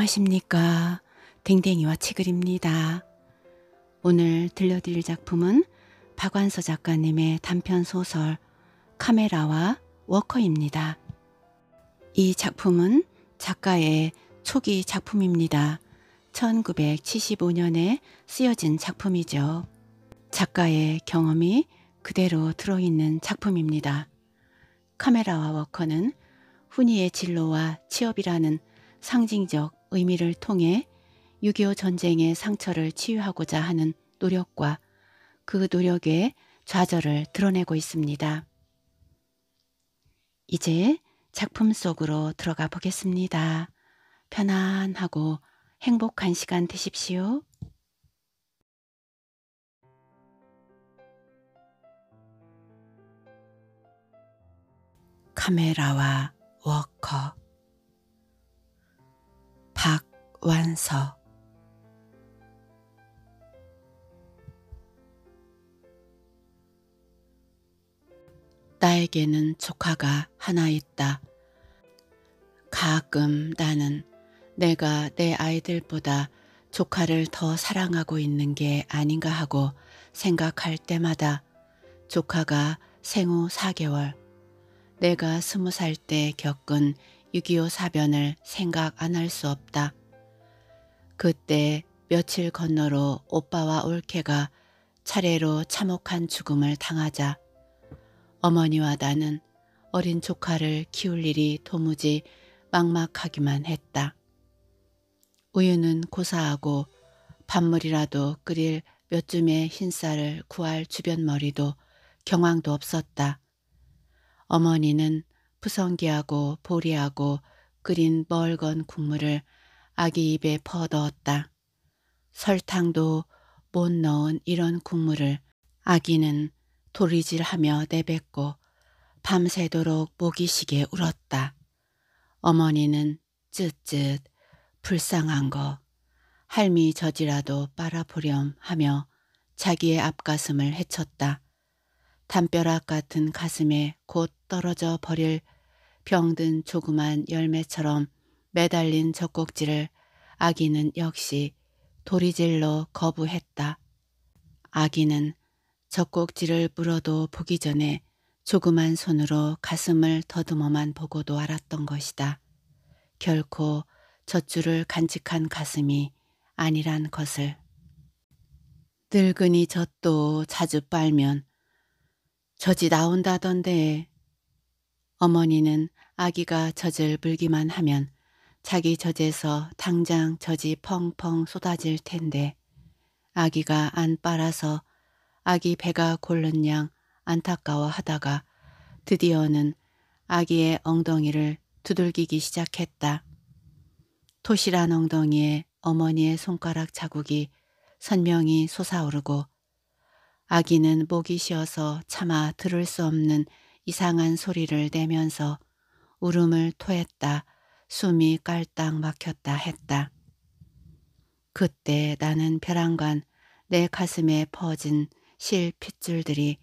안녕하십니까. 댕댕이와 치글입니다. 오늘 들려드릴 작품은 박완서 작가님의 단편 소설 카메라와 워커입니다. 이 작품은 작가의 초기 작품입니다. 1975년에 쓰여진 작품이죠. 작가의 경험이 그대로 들어있는 작품입니다. 카메라와 워커는 훈이의 진로와 취업이라는 상징적 의미를 통해 6.25 전쟁의 상처를 치유하고자 하는 노력과 그 노력의 좌절을 드러내고 있습니다. 이제 작품 속으로 들어가 보겠습니다. 편안하고 행복한 시간 되십시오. 카메라와 워커 박완서 나에게는 조카가 하나 있다. 가끔 나는 내가 내 아이들보다 조카를 더 사랑하고 있는 게 아닌가 하고 생각할 때마다 조카가 생후 4개월, 내가 20살 때 겪은 6.25 사변을 생각 안 할 수 없다. 그때 며칠 건너로 오빠와 올케가 차례로 참혹한 죽음을 당하자 어머니와 나는 어린 조카를 키울 일이 도무지 막막하기만 했다. 우유는 고사하고 밥물이라도 끓일 몇 줌의 흰쌀을 구할 주변머리도 경황도 없었다. 어머니는 푸성기하고 보리하고 끓인 멀건 국물을 아기 입에 퍼넣었다. 설탕도 못 넣은 이런 국물을 아기는 도리질하며 내뱉고 밤새도록 목이 시게 울었다. 어머니는 쯧쯧 불쌍한 거 할미 저지라도 빨아보렴 하며 자기의 앞가슴을 헤쳤다. 담벼락 같은 가슴에 곧 떨어져 버릴 병든 조그만 열매처럼 매달린 젖꼭지를 아기는 역시 도리질로 거부했다. 아기는 젖꼭지를 물어도 보기 전에 조그만 손으로 가슴을 더듬어만 보고도 알았던 것이다. 결코 젖줄을 간직한 가슴이 아니란 것을. 늙은이 젖도 자주 빨면 젖이 나온다던데 어머니는 아기가 젖을 물기만 하면 자기 젖에서 당장 젖이 펑펑 쏟아질 텐데 아기가 안 빨아서 아기 배가 고른 양 안타까워하다가 드디어는 아기의 엉덩이를 두들기기 시작했다. 토실한 엉덩이에 어머니의 손가락 자국이 선명히 솟아오르고 아기는 목이 쉬어서 차마 들을 수 없는 이상한 소리를 내면서 울음을 토했다. 숨이 깔딱 막혔다 했다. 그때 나는 벼랑간 내 가슴에 퍼진 실 핏줄들이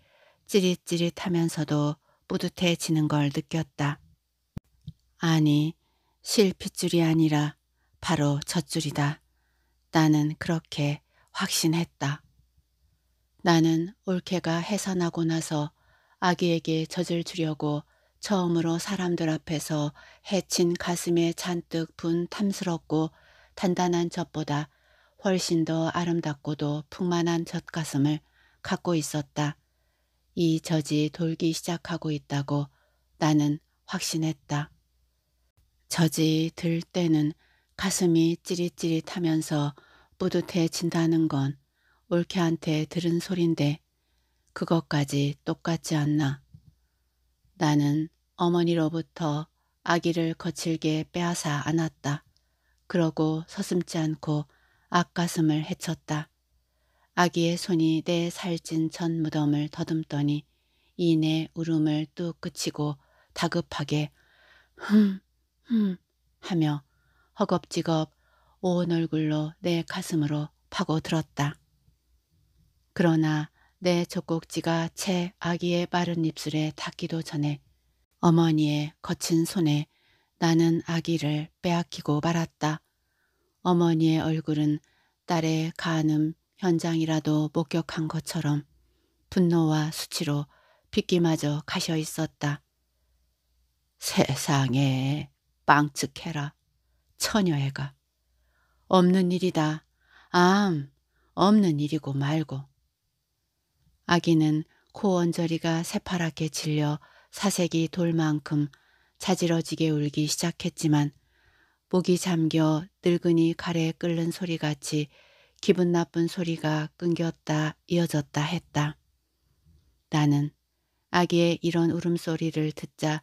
찌릿찌릿하면서도 뿌듯해지는 걸 느꼈다. 아니, 실 핏줄이 아니라 바로 젖줄이다. 나는 그렇게 확신했다. 나는 올케가 해산하고 나서 아기에게 젖을 주려고 처음으로 사람들 앞에서 해친 가슴에 잔뜩 분 탐스럽고 단단한 젖보다 훨씬 더 아름답고도 풍만한 젖가슴을 갖고 있었다. 이 젖이 돌기 시작하고 있다고 나는 확신했다. 젖이 들 때는 가슴이 찌릿찌릿하면서 뿌듯해진다는 건 올케한테 들은 소린데 그것까지 똑같지 않나. 나는 어머니로부터 아기를 거칠게 빼앗아 안았다. 그러고 서슴지 않고 앞가슴을 헤쳤다. 아기의 손이 내 살찐 전 무덤을 더듬더니 이내 울음을 뚝 그치고 다급하게 흠, 흠 하며 허겁지겁 온 얼굴로 내 가슴으로 파고들었다. 그러나 내 젖꼭지가 채 아기의 마른 입술에 닿기도 전에 어머니의 거친 손에 나는 아기를 빼앗기고 말았다. 어머니의 얼굴은 딸의 가늠 현장이라도 목격한 것처럼 분노와 수치로 빗기마저 가셔 있었다. 세상에 빵측해라. 처녀애가. 없는 일이다. 암, 없는 일이고 말고. 아기는 코 언저리가 새파랗게 질려 사색이 돌 만큼 자지러지게 울기 시작했지만 목이 잠겨 늙은이 칼에 끓는 소리같이 기분 나쁜 소리가 끊겼다 이어졌다 했다. 나는 아기의 이런 울음소리를 듣자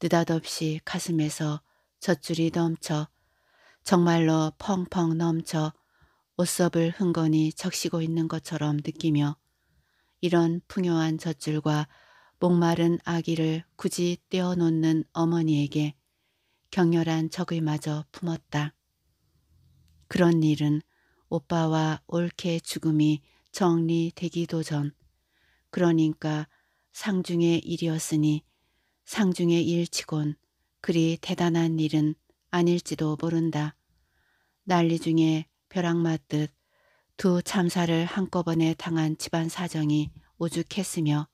느닷없이 가슴에서 젖줄이 넘쳐 정말로 펑펑 넘쳐 옷썹을 흥건히 적시고 있는 것처럼 느끼며 이런 풍요한 젖줄과 목마른 아기를 굳이 떼어놓는 어머니에게 격렬한 적을 마저 품었다. 그런 일은 오빠와 올케 죽음이 정리되기도 전 그러니까 상중의 일이었으니 상중의 일치곤 그리 대단한 일은 아닐지도 모른다. 난리 중에 벼락 맞듯 두 참사를 한꺼번에 당한 집안 사정이 오죽했으며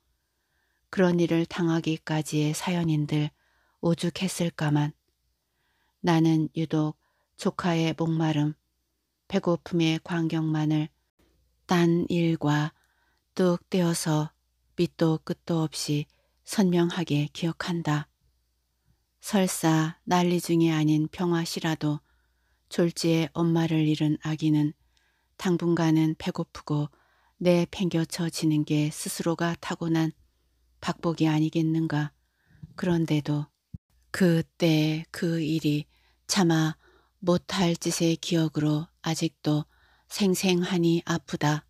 그런 일을 당하기까지의 사연인들 오죽했을까만 나는 유독 조카의 목마름, 배고픔의 광경만을 딴 일과 뚝 떼어서 밑도 끝도 없이 선명하게 기억한다. 설사 난리 중이 아닌 평화시라도 졸지에 엄마를 잃은 아기는 당분간은 배고프고 내 팽겨쳐지는 게 스스로가 타고난 박복이 아니겠는가. 그런데도 그때 그 일이 차마 못할 짓의 기억으로 아직도 생생하니 아프다.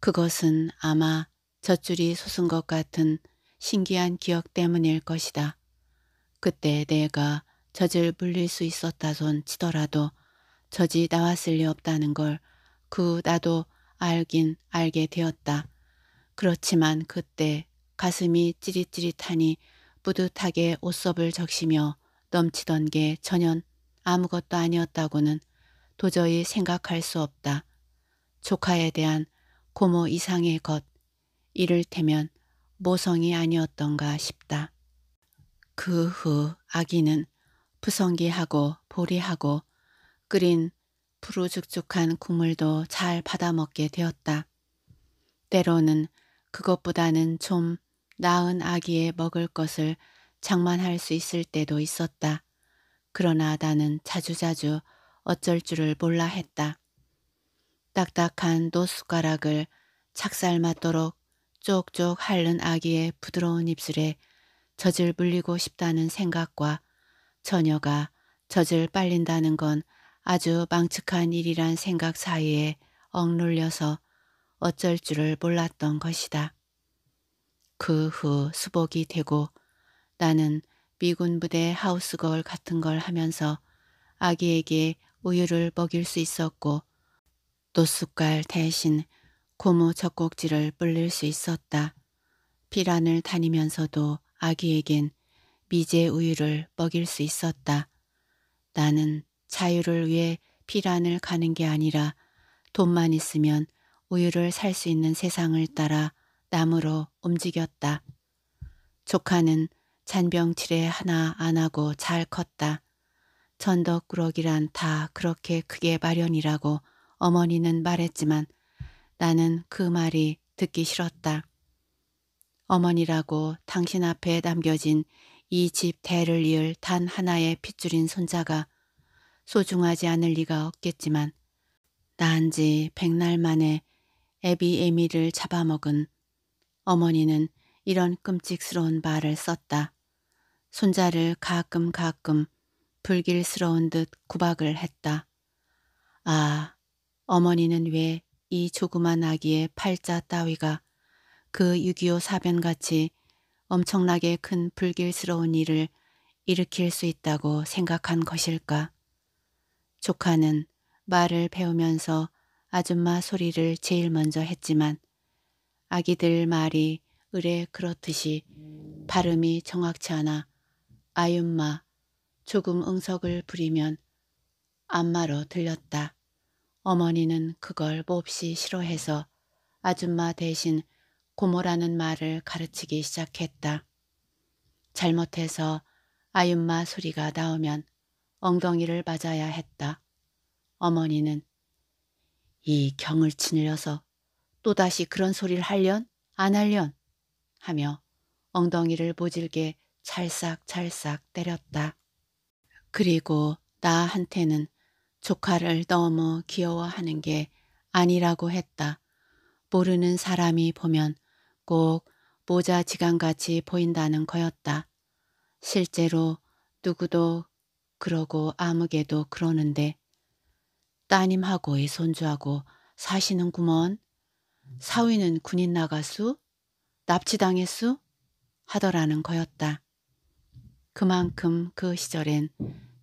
그것은 아마 젖줄이 솟은 것 같은 신기한 기억 때문일 것이다. 그때 내가 젖을 물릴 수 있었다손 치더라도 젖이 나왔을 리 없다는 걸그 나도 알긴 알게 되었다. 그렇지만 그때 가슴이 찌릿찌릿하니 뿌듯하게 옷섭을 적시며 넘치던 게 전혀 아무것도 아니었다고는 도저히 생각할 수 없다. 조카에 대한 고모 이상의 것, 이를테면 모성이 아니었던가 싶다. 그 후 아기는 부성기하고 보리하고 끓인 부르죽죽한 국물도 잘 받아먹게 되었다. 때로는 그것보다는 좀 나은 아기의 먹을 것을 장만할 수 있을 때도 있었다. 그러나 나는 자주자주 어쩔 줄을 몰라 했다. 딱딱한 노숟가락을 착살 맞도록 쪽쪽 핥는 아기의 부드러운 입술에 젖을 물리고 싶다는 생각과 처녀가 젖을 빨린다는 건 아주 망측한 일이란 생각 사이에 억눌려서 어쩔 줄을 몰랐던 것이다. 그 후 수복이 되고 나는 미군 부대 하우스걸 같은 걸 하면서 아기에게 우유를 먹일 수 있었고 노숟갈 대신 고무 젖꼭지를 불릴 수 있었다. 피란을 다니면서도 아기에겐 미제 우유를 먹일 수 있었다. 나는 자유를 위해 피란을 가는 게 아니라 돈만 있으면 우유를 살 수 있는 세상을 따라 남으로 움직였다. 조카는 잔병치레 하나 안 하고 잘 컸다. 전덕꾸러기란다 그렇게 크게 마련이라고 어머니는 말했지만 나는 그 말이 듣기 싫었다. 어머니라고 당신 앞에 남겨진 이 집 대를 이을 단 하나의 핏줄인 손자가 소중하지 않을 리가 없겠지만 낳은 지 백날 만에 애비 애미를 잡아먹은 어머니는 이런 끔찍스러운 말을 썼다. 손자를 가끔 가끔 불길스러운 듯 구박을 했다. 아, 어머니는 왜 이 조그만 아기의 팔자 따위가 그 6.25 사변같이 엄청나게 큰 불길스러운 일을 일으킬 수 있다고 생각한 것일까? 조카는 말을 배우면서 아줌마 소리를 제일 먼저 했지만 아기들 말이 의뢰 그렇듯이 발음이 정확치 않아 아윤마 조금 응석을 부리면 안마로 들렸다. 어머니는 그걸 몹시 싫어해서 아줌마 대신 고모라는 말을 가르치기 시작했다. 잘못해서 아윤마 소리가 나오면 엉덩이를 맞아야 했다. 어머니는 이 경을 치늘려서 또다시 그런 소리를 할련 안 할련 하며 엉덩이를 모질게 찰싹찰싹 때렸다. 그리고 나한테는 조카를 너무 귀여워하는 게 아니라고 했다. 모르는 사람이 보면 꼭 모자 지간같이 보인다는 거였다. 실제로 누구도 그러고 아무개도 그러는데 따님하고 의손주하고 사시는구먼. 사위는 군인 나가수? 납치당했수? 하더라는 거였다. 그만큼 그 시절엔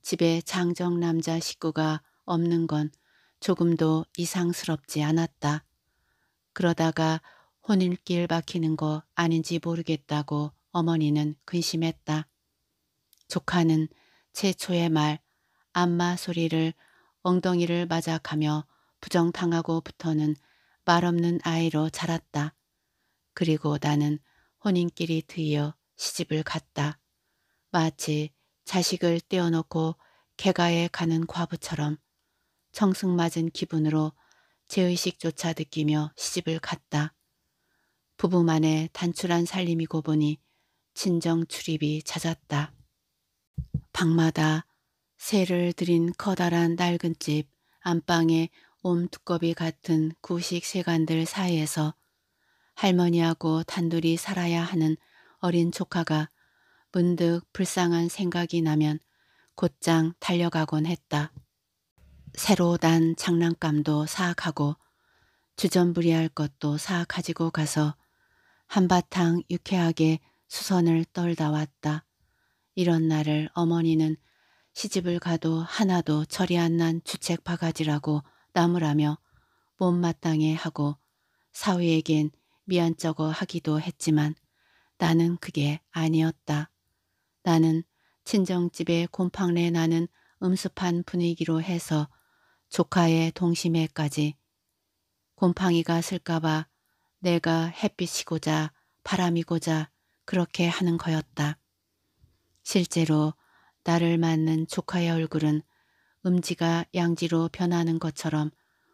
집에 장정 남자 식구가 없는 건 조금도 이상스럽지 않았다. 그러다가 혼일길 박히는거 아닌지 모르겠다고 어머니는 근심했다. 조카는 최초의 말 안마 소리를 엉덩이를 맞아 가며 부정당하고부터는 말없는 아이로 자랐다. 그리고 나는 혼인끼리 드이어 시집을 갔다. 마치 자식을 떼어놓고 개가에 가는 과부처럼 청승맞은 기분으로 제의식조차 느끼며 시집을 갔다. 부부만의 단출한 살림이고 보니 친정 출입이 잦았다. 방마다 새를 들인 커다란 낡은 집 안방에 옴두꺼비 같은 구식 세관들 사이에서 할머니하고 단둘이 살아야 하는 어린 조카가 문득 불쌍한 생각이 나면 곧장 달려가곤 했다. 새로 난 장난감도 사악하고 주전부리할 것도 사악 가지고 가서 한바탕 유쾌하게 수선을 떨다 왔다. 이런 날을 어머니는 시집을 가도 하나도 철이 안 난 주책 바가지라고 나무라며 못마땅해 하고 사위에겐 미안쩍어 하기도 했지만 나는 그게 아니었다. 나는 친정집에 곰팡내 나는 음습한 분위기로 해서 조카의 동심에까지 곰팡이가 슬까봐 내가 햇빛이고자 바람이고자 그렇게 하는 거였다. 실제로 나를 맞는 조카의 얼굴은 음지가 양지로 변하는 것처럼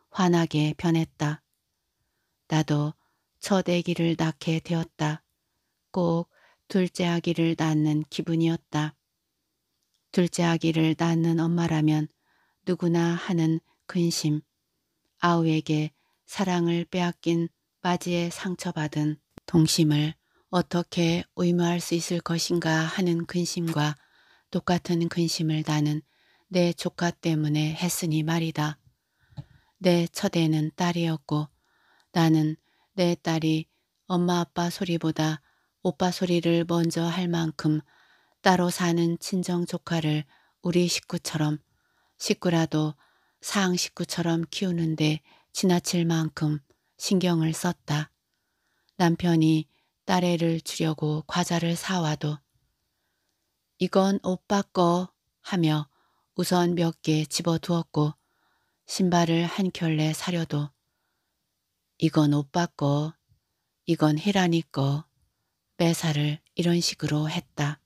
환하게 변했다. 나도 첫 아기를 낳게 되었다. 꼭 둘째 아기를 낳는 기분이었다. 둘째 아기를 낳는 엄마라면 누구나 하는 근심, 아우에게 사랑을 빼앗긴 마지에 상처받은 동심을 어떻게 의무할 수 있을 것인가 하는 근심과 똑같은 근심을 나는 내 조카 때문에 했으니 말이다. 내 첫애는 딸이었고 나는 내 딸이 엄마 아빠 소리보다 오빠 소리를 먼저 할 만큼 따로 사는 친정 조카를 우리 식구처럼 식구라도 사항 식구처럼 키우는데 지나칠 만큼 신경을 썼다. 남편이 딸애를 주려고 과자를 사와도 이건 오빠 거 하며 우선 몇 개 집어두었고 신발을 한 켤레 사려도 이건 오빠 거, 이건 혜란이 거, 매사를 이런 식으로 했다.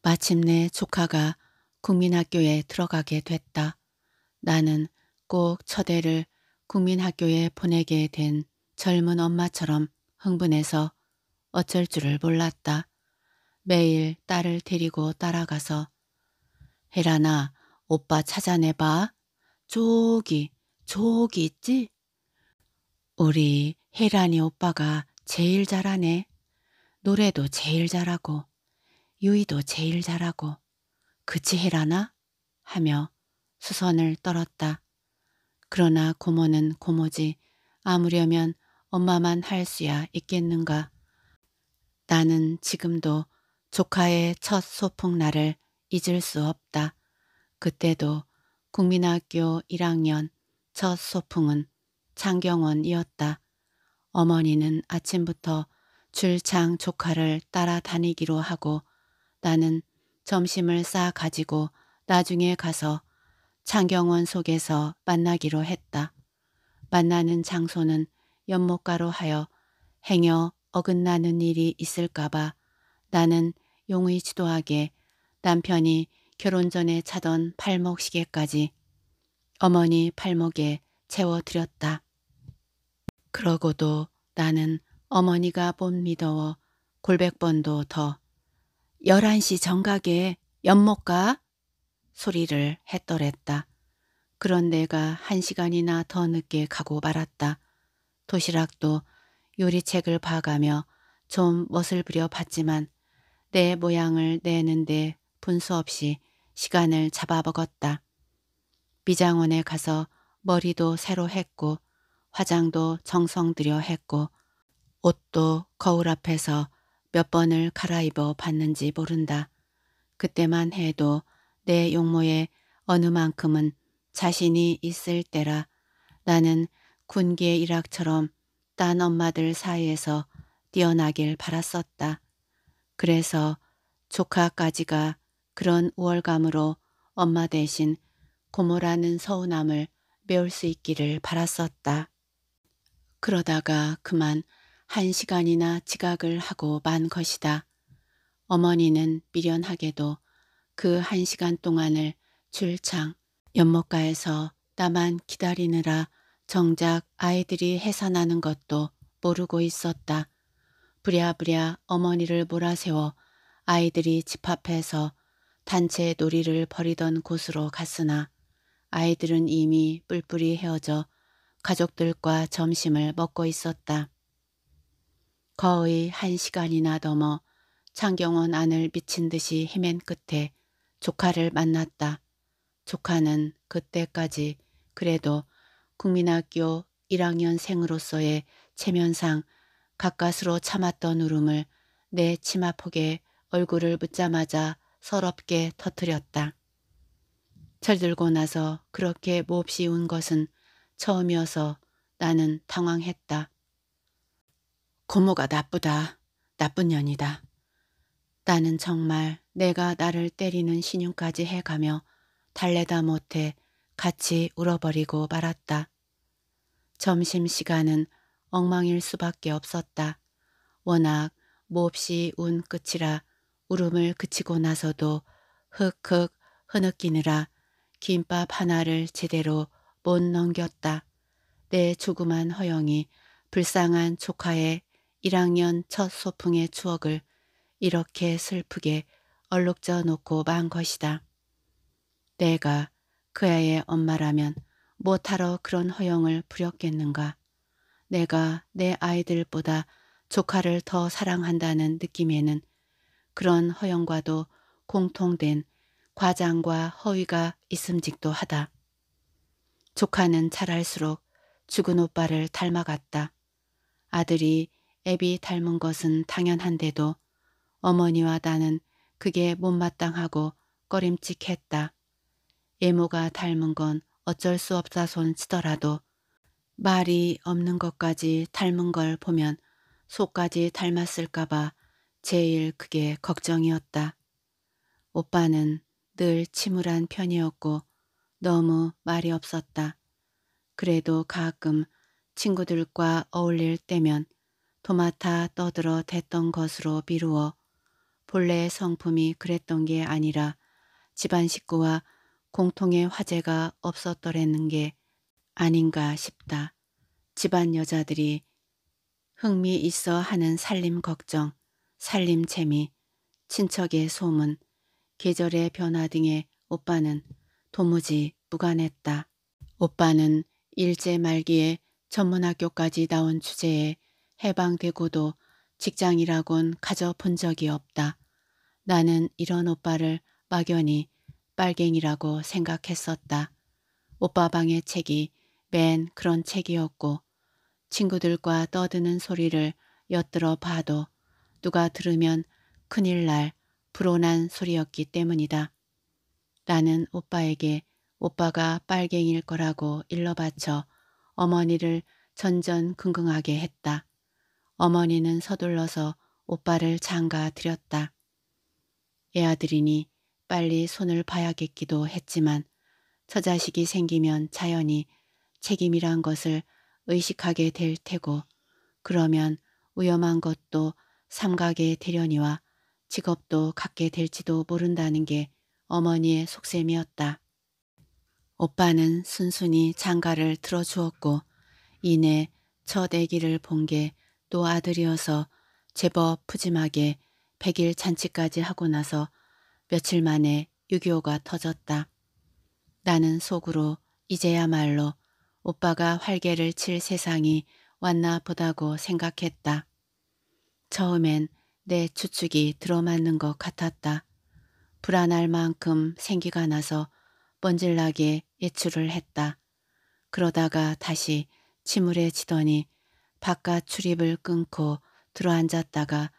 마침내 조카가 국민학교에 들어가게 됐다. 나는 꼭 처대를 국민학교에 보내게 된 젊은 엄마처럼 흥분해서 어쩔 줄을 몰랐다. 매일 딸을 데리고 따라가서 헤라나 오빠 찾아내봐. 저기 저기 있지? 우리 헤라니 오빠가 제일 잘하네. 노래도 제일 잘하고 유이도 제일 잘하고 그치 헤라나? 하며 수선을 떨었다. 그러나 고모는 고모지 아무려면 엄마만 할 수야 있겠는가. 나는 지금도 조카의 첫 소풍날을 잊을 수 없다. 그때도 국민학교 1학년 첫 소풍은 창경원이었다. 어머니는 아침부터 출장 조카를 따라다니기로 하고 나는 점심을 싸 가지고 나중에 가서 창경원 속에서 만나기로 했다. 만나는 장소는 연못가로 하여 행여 어긋나는 일이 있을까봐 나는 용의지도하게 남편이 결혼 전에 차던 팔목 시계까지 어머니 팔목에 채워드렸다. 그러고도 나는 어머니가 못 믿어워 골백번도 더 11시 정각에 연못가 소리를 했더랬다. 그런 내가 한 시간이나 더 늦게 가고 말았다. 도시락도 요리책을 봐가며 좀 멋을 부려 봤지만 내 모양을 내는데 분수 없이 시간을 잡아먹었다. 미장원에 가서 머리도 새로 했고 화장도 정성 들여 했고 옷도 거울 앞에서 몇 번을 갈아입어 봤는지 모른다. 그때만 해도 내 용모에 어느 만큼은 자신이 있을 때라 나는 군계 일학처럼 딴 엄마들 사이에서 뛰어나길 바랐었다. 그래서 조카까지가 그런 우월감으로 엄마 대신 고모라는 서운함을 메울 수 있기를 바랐었다. 그러다가 그만 한 시간이나 지각을 하고 만 것이다. 어머니는 미련하게도 그 한 시간 동안을 줄창 연못가에서 나만 기다리느라 정작 아이들이 해산하는 것도 모르고 있었다. 부랴부랴 어머니를 몰아세워 아이들이 집합해서 단체 놀이를 벌이던 곳으로 갔으나 아이들은 이미 뿔뿔이 헤어져 가족들과 점심을 먹고 있었다. 거의 한 시간이나 넘어 창경원 안을 미친 듯이 헤맨 끝에 조카를 만났다. 조카는 그때까지 그래도 국민학교 1학년 생으로서의 체면상 가까스로 참았던 울음을 내 치마폭에 얼굴을 붙자마자 서럽게 터뜨렸다. 철들고 나서 그렇게 몹시 운 것은 처음이어서 나는 당황했다. 고모가 나쁘다. 나쁜 년이다. 나는 정말 내가 나를 때리는 신용까지 해가며 달래다 못해 같이 울어버리고 말았다. 점심시간은 엉망일 수밖에 없었다. 워낙 몹시 운 끝이라 울음을 그치고 나서도 흑흑 흐느끼느라 김밥 하나를 제대로 못 넘겼다. 내 조그만 허영이 불쌍한 조카의 1학년 첫 소풍의 추억을 이렇게 슬프게 얼룩져 놓고 만 것이다. 내가 그아이의 엄마라면 못하러 그런 허영을 부렸겠는가. 내가 내 아이들보다 조카를 더 사랑한다는 느낌에는 그런 허영과도 공통된 과장과 허위가 있음직도 하다. 조카는 잘할수록 죽은 오빠를 닮아갔다. 아들이 애비 닮은 것은 당연한데도 어머니와 나는 그게 못마땅하고 꺼림칙했다. 예모가 닮은 건 어쩔 수 없다손 치더라도 말이 없는 것까지 닮은 걸 보면 속까지 닮았을까봐 제일 그게 걱정이었다. 오빠는 늘 침울한 편이었고 너무 말이 없었다. 그래도 가끔 친구들과 어울릴 때면 도마타 떠들어 댔던 것으로 미루어 본래 의 성품이 그랬던 게 아니라 집안 식구와 공통의 화제가 없었더랬는 게 아닌가 싶다. 집안 여자들이 흥미 있어 하는 살림 걱정, 살림 재미, 친척의 소문, 계절의 변화 등에 오빠는 도무지 무관했다. 오빠는 일제 말기에 전문학교까지 나온 주제에 해방되고도 직장이라곤 가져본 적이 없다. 나는 이런 오빠를 막연히 빨갱이라고 생각했었다. 오빠 방의 책이 맨 그런 책이었고 친구들과 떠드는 소리를 엿들어 봐도 누가 들으면 큰일 날 불온한 소리였기 때문이다. 나는 오빠에게 오빠가 빨갱일 거라고 일러바쳐 어머니를 전전긍긍하게 했다. 어머니는 서둘러서 오빠를 장가 들였다. 애아들이니 빨리 손을 봐야겠기도 했지만 처자식이 생기면 자연히 책임이란 것을 의식하게 될 테고 그러면 위험한 것도 삼각에 되려니와 직업도 갖게 될지도 모른다는 게 어머니의 속셈이었다. 오빠는 순순히 장가를 들어주었고 이내 첫 아기를 본 게 또 아들이어서 제법 푸짐하게 백일 잔치까지 하고 나서 며칠 만에 6.25가 터졌다. 나는 속으로 이제야말로 오빠가 활개를 칠 세상이 왔나 보다고 생각했다. 처음엔 내 추측이 들어맞는 것 같았다. 불안할 만큼 생기가 나서 번질나게 예출을 했다. 그러다가 다시 침울해지더니 바깥 출입을 끊고 들어앉았다가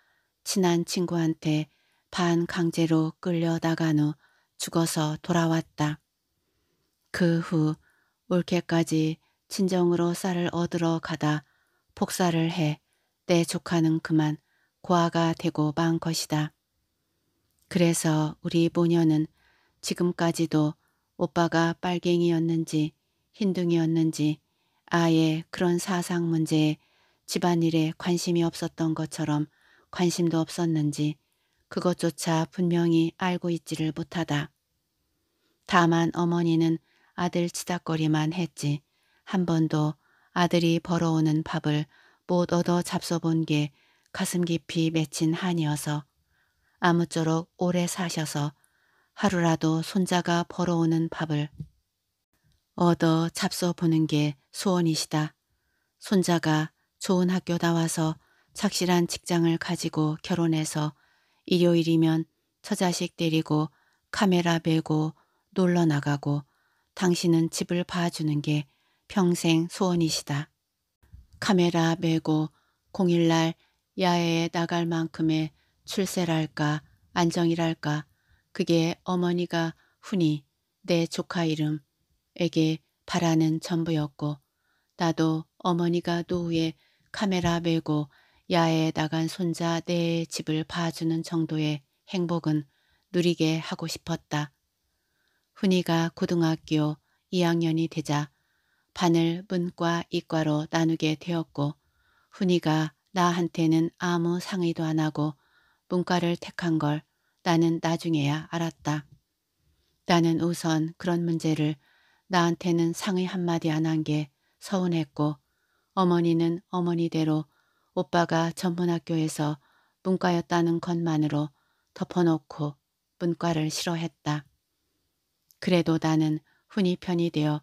친한 친구한테 반강제로 끌려나간 후 죽어서 돌아왔다. 그 후 올케까지 친정으로 쌀을 얻으러 가다 폭사를 해 내 조카는 그만 고아가 되고 만 것이다. 그래서 우리 모녀는 지금까지도 오빠가 빨갱이였는지 흰둥이였는지 아예 그런 사상 문제에 집안일에 관심이 없었던 것처럼 관심도 없었는지 그것조차 분명히 알고 있지를 못하다. 다만 어머니는 아들 치닥거리만 했지 한 번도 아들이 벌어오는 밥을 못 얻어 잡숴본 게 가슴 깊이 맺힌 한이어서 아무쪼록 오래 사셔서 하루라도 손자가 벌어오는 밥을 얻어 잡숴보는 게 소원이시다. 손자가 좋은 학교 나와서 착실한 직장을 가지고 결혼해서 일요일이면 처자식 데리고 카메라 메고 놀러 나가고 당신은 집을 봐주는 게 평생 소원이시다. 카메라 메고 공일날 야외에 나갈 만큼의 출세랄까 안정이랄까 그게 어머니가 흔히 내 조카 이름에게 바라는 전부였고 나도 어머니가 노후에 카메라 메고 야에 나간 손자 내 네 집을 봐주는 정도의 행복은 누리게 하고 싶었다. 훈이가 고등학교 2학년이 되자 반을 문과 이과로 나누게 되었고 훈이가 나한테는 아무 상의도 안 하고 문과를 택한 걸 나는 나중에야 알았다. 나는 우선 그런 문제를 나한테는 상의 한마디 안 한 게 서운했고 어머니는 어머니대로 오빠가 전문학교에서 문과였다는 것만으로 덮어놓고 문과를 싫어했다. 그래도 나는 훈이 편이 되어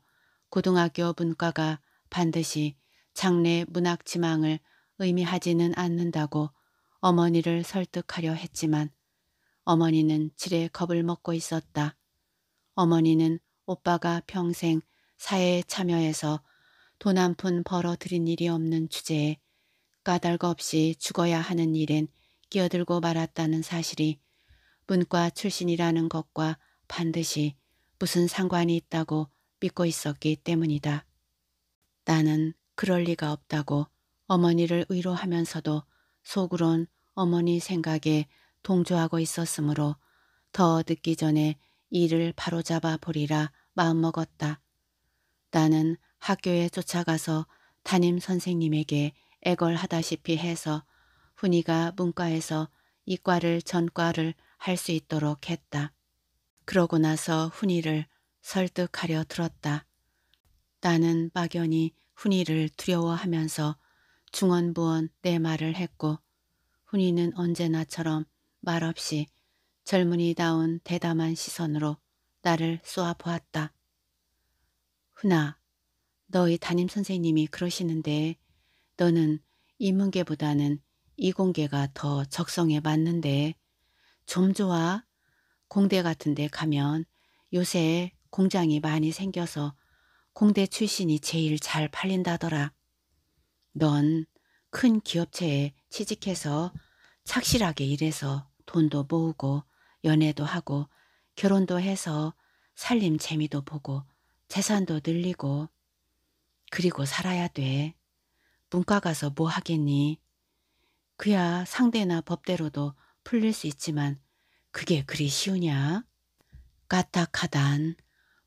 고등학교 문과가 반드시 장래 문학 지망을 의미하지는 않는다고 어머니를 설득하려 했지만 어머니는 칠에 겁을 먹고 있었다. 어머니는 오빠가 평생 사회에 참여해서 돈 한 푼 벌어들인 일이 없는 주제에 까닭 없이 죽어야 하는 일엔 끼어들고 말았다는 사실이 문과 출신이라는 것과 반드시 무슨 상관이 있다고 믿고 있었기 때문이다. 나는 그럴 리가 없다고 어머니를 위로하면서도 속으론 어머니 생각에 동조하고 있었으므로 더 늦기 전에 일을 바로잡아 보리라 마음먹었다. 나는 학교에 쫓아가서 담임 선생님에게 애걸하다시피 해서 훈이가 문과에서 이과를 전과를 할 수 있도록 했다. 그러고 나서 훈이를 설득하려 들었다. 나는 막연히 훈이를 두려워하면서 중언부언 내 말을 했고 훈이는 언제나처럼 말없이 젊은이다운 대담한 시선으로 나를 쏘아보았다. 훈아, 너희 담임선생님이 그러시는데 너는 이문계보다는 이공계가 더 적성에 맞는데 좀 좋아. 공대 같은 데 가면 요새 공장이 많이 생겨서 공대 출신이 제일 잘 팔린다더라. 넌 큰 기업체에 취직해서 착실하게 일해서 돈도 모으고 연애도 하고 결혼도 해서 살림 재미도 보고 재산도 늘리고 그리고 살아야 돼. 문과 가서 뭐 하겠니? 그야 상대나 법대로도 풀릴 수 있지만 그게 그리 쉬우냐? 까딱하단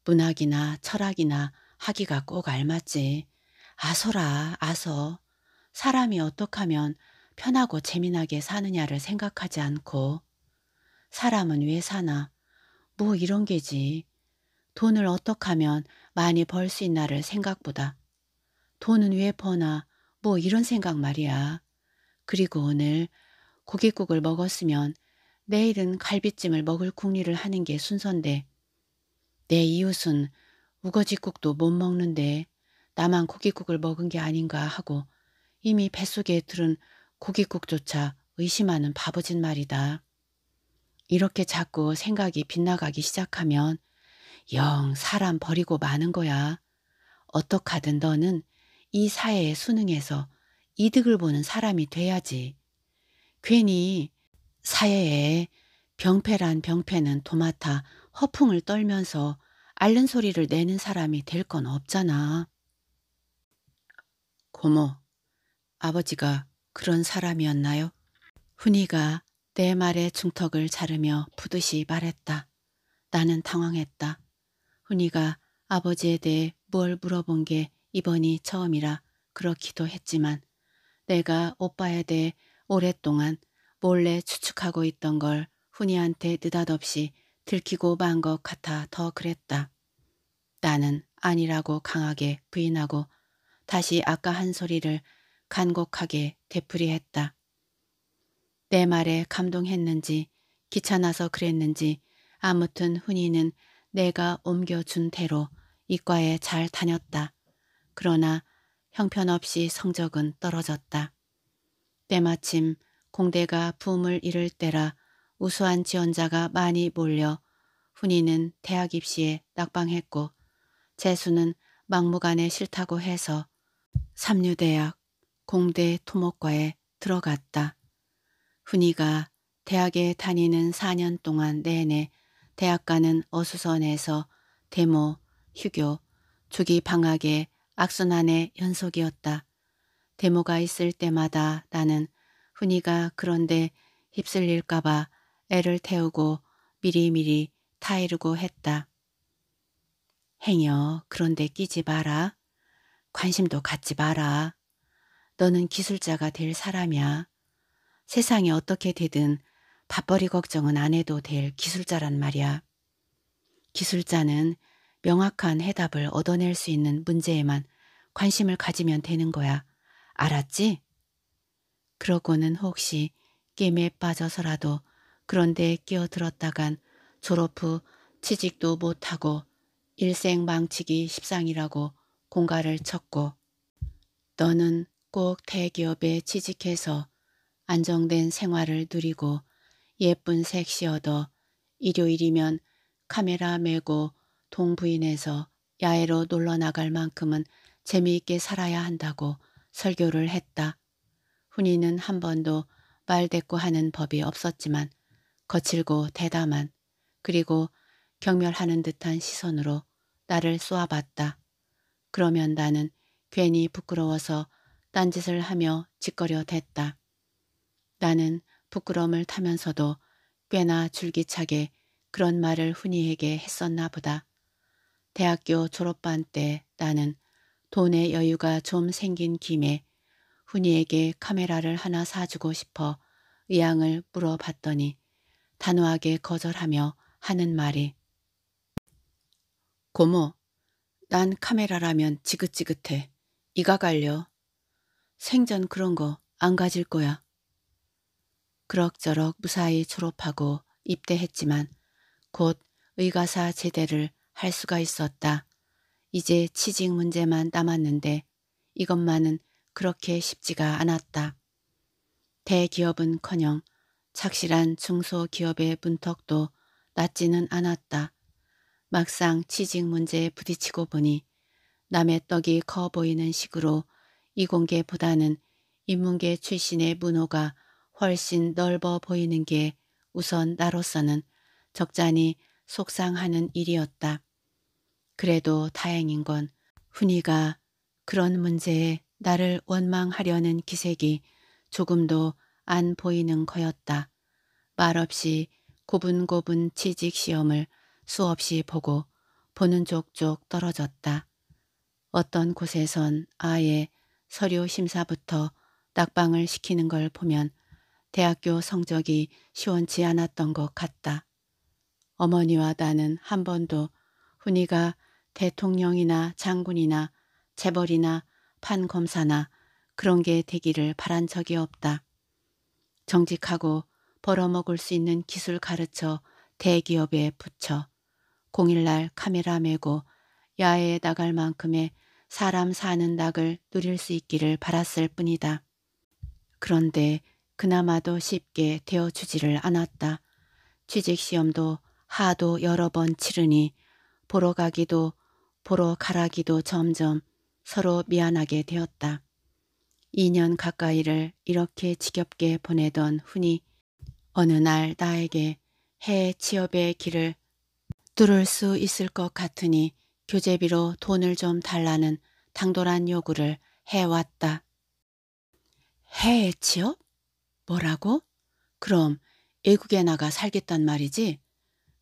문학이나 철학이나 하기가 꼭 알맞지. 아서라 아서. 사람이 어떡 하면 편하고 재미나게 사느냐를 생각하지 않고 사람은 왜 사나 뭐 이런 게지. 돈을 어떡 하면 많이 벌 수 있나를 생각보다 돈은 왜 버나 뭐 이런 생각 말이야. 그리고 오늘 고깃국을 먹었으면 내일은 갈비찜을 먹을 궁리를 하는 게 순서인데 내 이웃은 우거지국도 못 먹는데 나만 고깃국을 먹은 게 아닌가 하고 이미 뱃속에 들은 고깃국조차 의심하는 바보짓 말이다. 이렇게 자꾸 생각이 빗나가기 시작하면 영 사람 버리고 마는 거야. 어떡하든 너는 이사회의수능에서 이득을 보는 사람이 돼야지. 괜히 사회에 병폐란 병폐는 도맡아 허풍을 떨면서 앓는 소리를 내는 사람이 될 건 없잖아. 고모, 아버지가 그런 사람이었나요? 훈이가 내 말에 중턱을 자르며 푸듯이 말했다. 나는 당황했다. 훈이가 아버지에 대해 뭘 물어본 게 이번이 처음이라 그렇기도 했지만 내가 오빠에 대해 오랫동안 몰래 추측하고 있던 걸 훈이한테 느닷없이 들키고 만 것 같아 더 그랬다. 나는 아니라고 강하게 부인하고 다시 아까 한 소리를 간곡하게 되풀이했다. 내 말에 감동했는지 귀찮아서 그랬는지 아무튼 훈이는 내가 옮겨준 대로 이과에 잘 다녔다. 그러나 형편없이 성적은 떨어졌다. 때마침 공대가 붐을 이룰 때라 우수한 지원자가 많이 몰려 훈이는 대학 입시에 낙방했고 재수는 막무가내 싫다고 해서 삼류대학 공대 토목과에 들어갔다. 훈이가 대학에 다니는 4년 동안 내내 대학가는 어수선해서 데모, 휴교, 주기 방학에 악순환의 연속이었다. 데모가 있을 때마다 나는 흔히가 그런데 휩쓸릴까봐 애를 태우고 미리미리 타이르고 했다. 행여 그런데 끼지 마라. 관심도 갖지 마라. 너는 기술자가 될 사람이야. 세상이 어떻게 되든 밥벌이 걱정은 안 해도 될 기술자란 말이야. 기술자는 명확한 해답을 얻어낼 수 있는 문제에만 관심을 가지면 되는 거야. 알았지? 그러고는 혹시 게임에 빠져서라도 그런 데 끼어들었다간 졸업 후 취직도 못하고 일생 망치기 십상이라고 공갈을 쳤고 너는 꼭 대기업에 취직해서 안정된 생활을 누리고 예쁜 색시 얻어 일요일이면 카메라 메고 동부인에서 야외로 놀러 나갈 만큼은 재미있게 살아야 한다고 설교를 했다. 훈이는 한 번도 말 대꾸하는 법이 없었지만 거칠고 대담한 그리고 경멸하는 듯한 시선으로 나를 쏘아봤다. 그러면 나는 괜히 부끄러워서 딴짓을 하며 짓거려 댔다. 나는 부끄러움을 타면서도 꽤나 줄기차게 그런 말을 훈이에게 했었나 보다. 대학교 졸업반 때 나는 돈의 여유가 좀 생긴 김에 훈이에게 카메라를 하나 사주고 싶어 의향을 물어봤더니 단호하게 거절하며 하는 말이 고모, 난 카메라라면 지긋지긋해. 이가 갈려. 생전 그런 거 안 가질 거야. 그럭저럭 무사히 졸업하고 입대했지만 곧 의가사 제대를 할 수가 있었다. 이제 취직 문제만 남았는데 이것만은 그렇게 쉽지가 않았다. 대기업은커녕 착실한 중소기업의 문턱도 낮지는 않았다. 막상 취직 문제에 부딪히고 보니 남의 떡이 커 보이는 식으로 이공계보다는 인문계 출신의 문호가 훨씬 넓어 보이는 게 우선 나로서는 적잖이 속상하는 일이었다. 그래도 다행인 건 훈이가 그런 문제에 나를 원망하려는 기색이 조금도 안 보이는 거였다. 말없이 고분고분 취직시험을 수없이 보고 보는 족족 떨어졌다. 어떤 곳에선 아예 서류 심사부터 낙방을 시키는 걸 보면 대학교 성적이 시원치 않았던 것 같다. 어머니와 나는 한 번도 훈이가 대통령이나 장군이나 재벌이나 판검사나 그런 게 되기를 바란 적이 없다. 정직하고 벌어먹을 수 있는 기술 가르쳐 대기업에 붙여 공일날 카메라 메고 야외에 나갈 만큼의 사람 사는 낙을 누릴 수 있기를 바랐을 뿐이다. 그런데 그나마도 쉽게 되어주지를 않았다. 취직시험도 하도 여러 번 치르니 보러 가기도 보러 가라기도 점점 서로 미안하게 되었다. 2년 가까이를 이렇게 지겹게 보내던 훈이 어느 날 나에게 해외 취업의 길을 뚫을 수 있을 것 같으니 교재비로 돈을 좀 달라는 당돌한 요구를 해왔다. 해외 취업? 뭐라고? 그럼 외국에 나가 살겠단 말이지?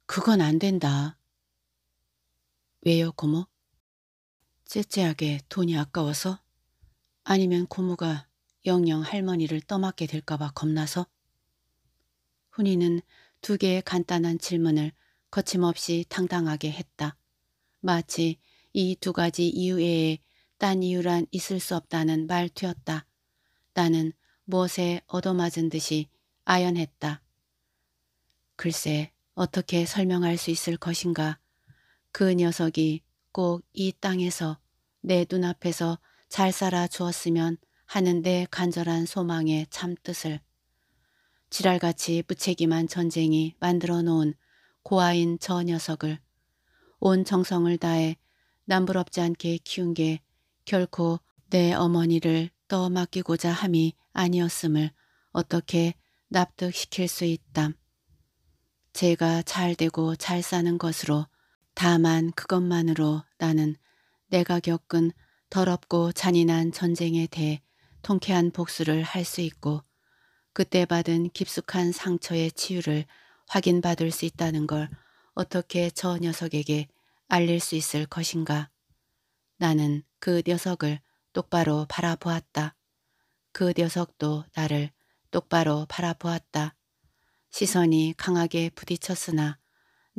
그건 안 된다. 왜요, 고모? 째째하게 돈이 아까워서? 아니면 고모가 영영 할머니를 떠맡게 될까봐 겁나서? 훈이는 두 개의 간단한 질문을 거침없이 당당하게 했다. 마치 이 두 가지 이유에 딴 이유란 있을 수 없다는 말투였다. 나는 무엇에 얻어맞은 듯이 아연했다. 글쎄 어떻게 설명할 수 있을 것인가 그 녀석이 꼭 이 땅에서 내 눈앞에서 잘 살아 주었으면 하는 내 간절한 소망의 참뜻을 지랄같이 무책임한 전쟁이 만들어 놓은 고아인 저 녀석을 온 정성을 다해 남부럽지 않게 키운 게 결코 내 어머니를 떠맡기고자 함이 아니었음을 어떻게 납득시킬 수 있담. 제가 잘 되고 잘 사는 것으로 다만 그것만으로 나는 내가 겪은 더럽고 잔인한 전쟁에 대해 통쾌한 복수를 할 수 있고 그때 받은 깊숙한 상처의 치유를 확인받을 수 있다는 걸 어떻게 저 녀석에게 알릴 수 있을 것인가. 나는 그 녀석을 똑바로 바라보았다. 그 녀석도 나를 똑바로 바라보았다. 시선이 강하게 부딪혔으나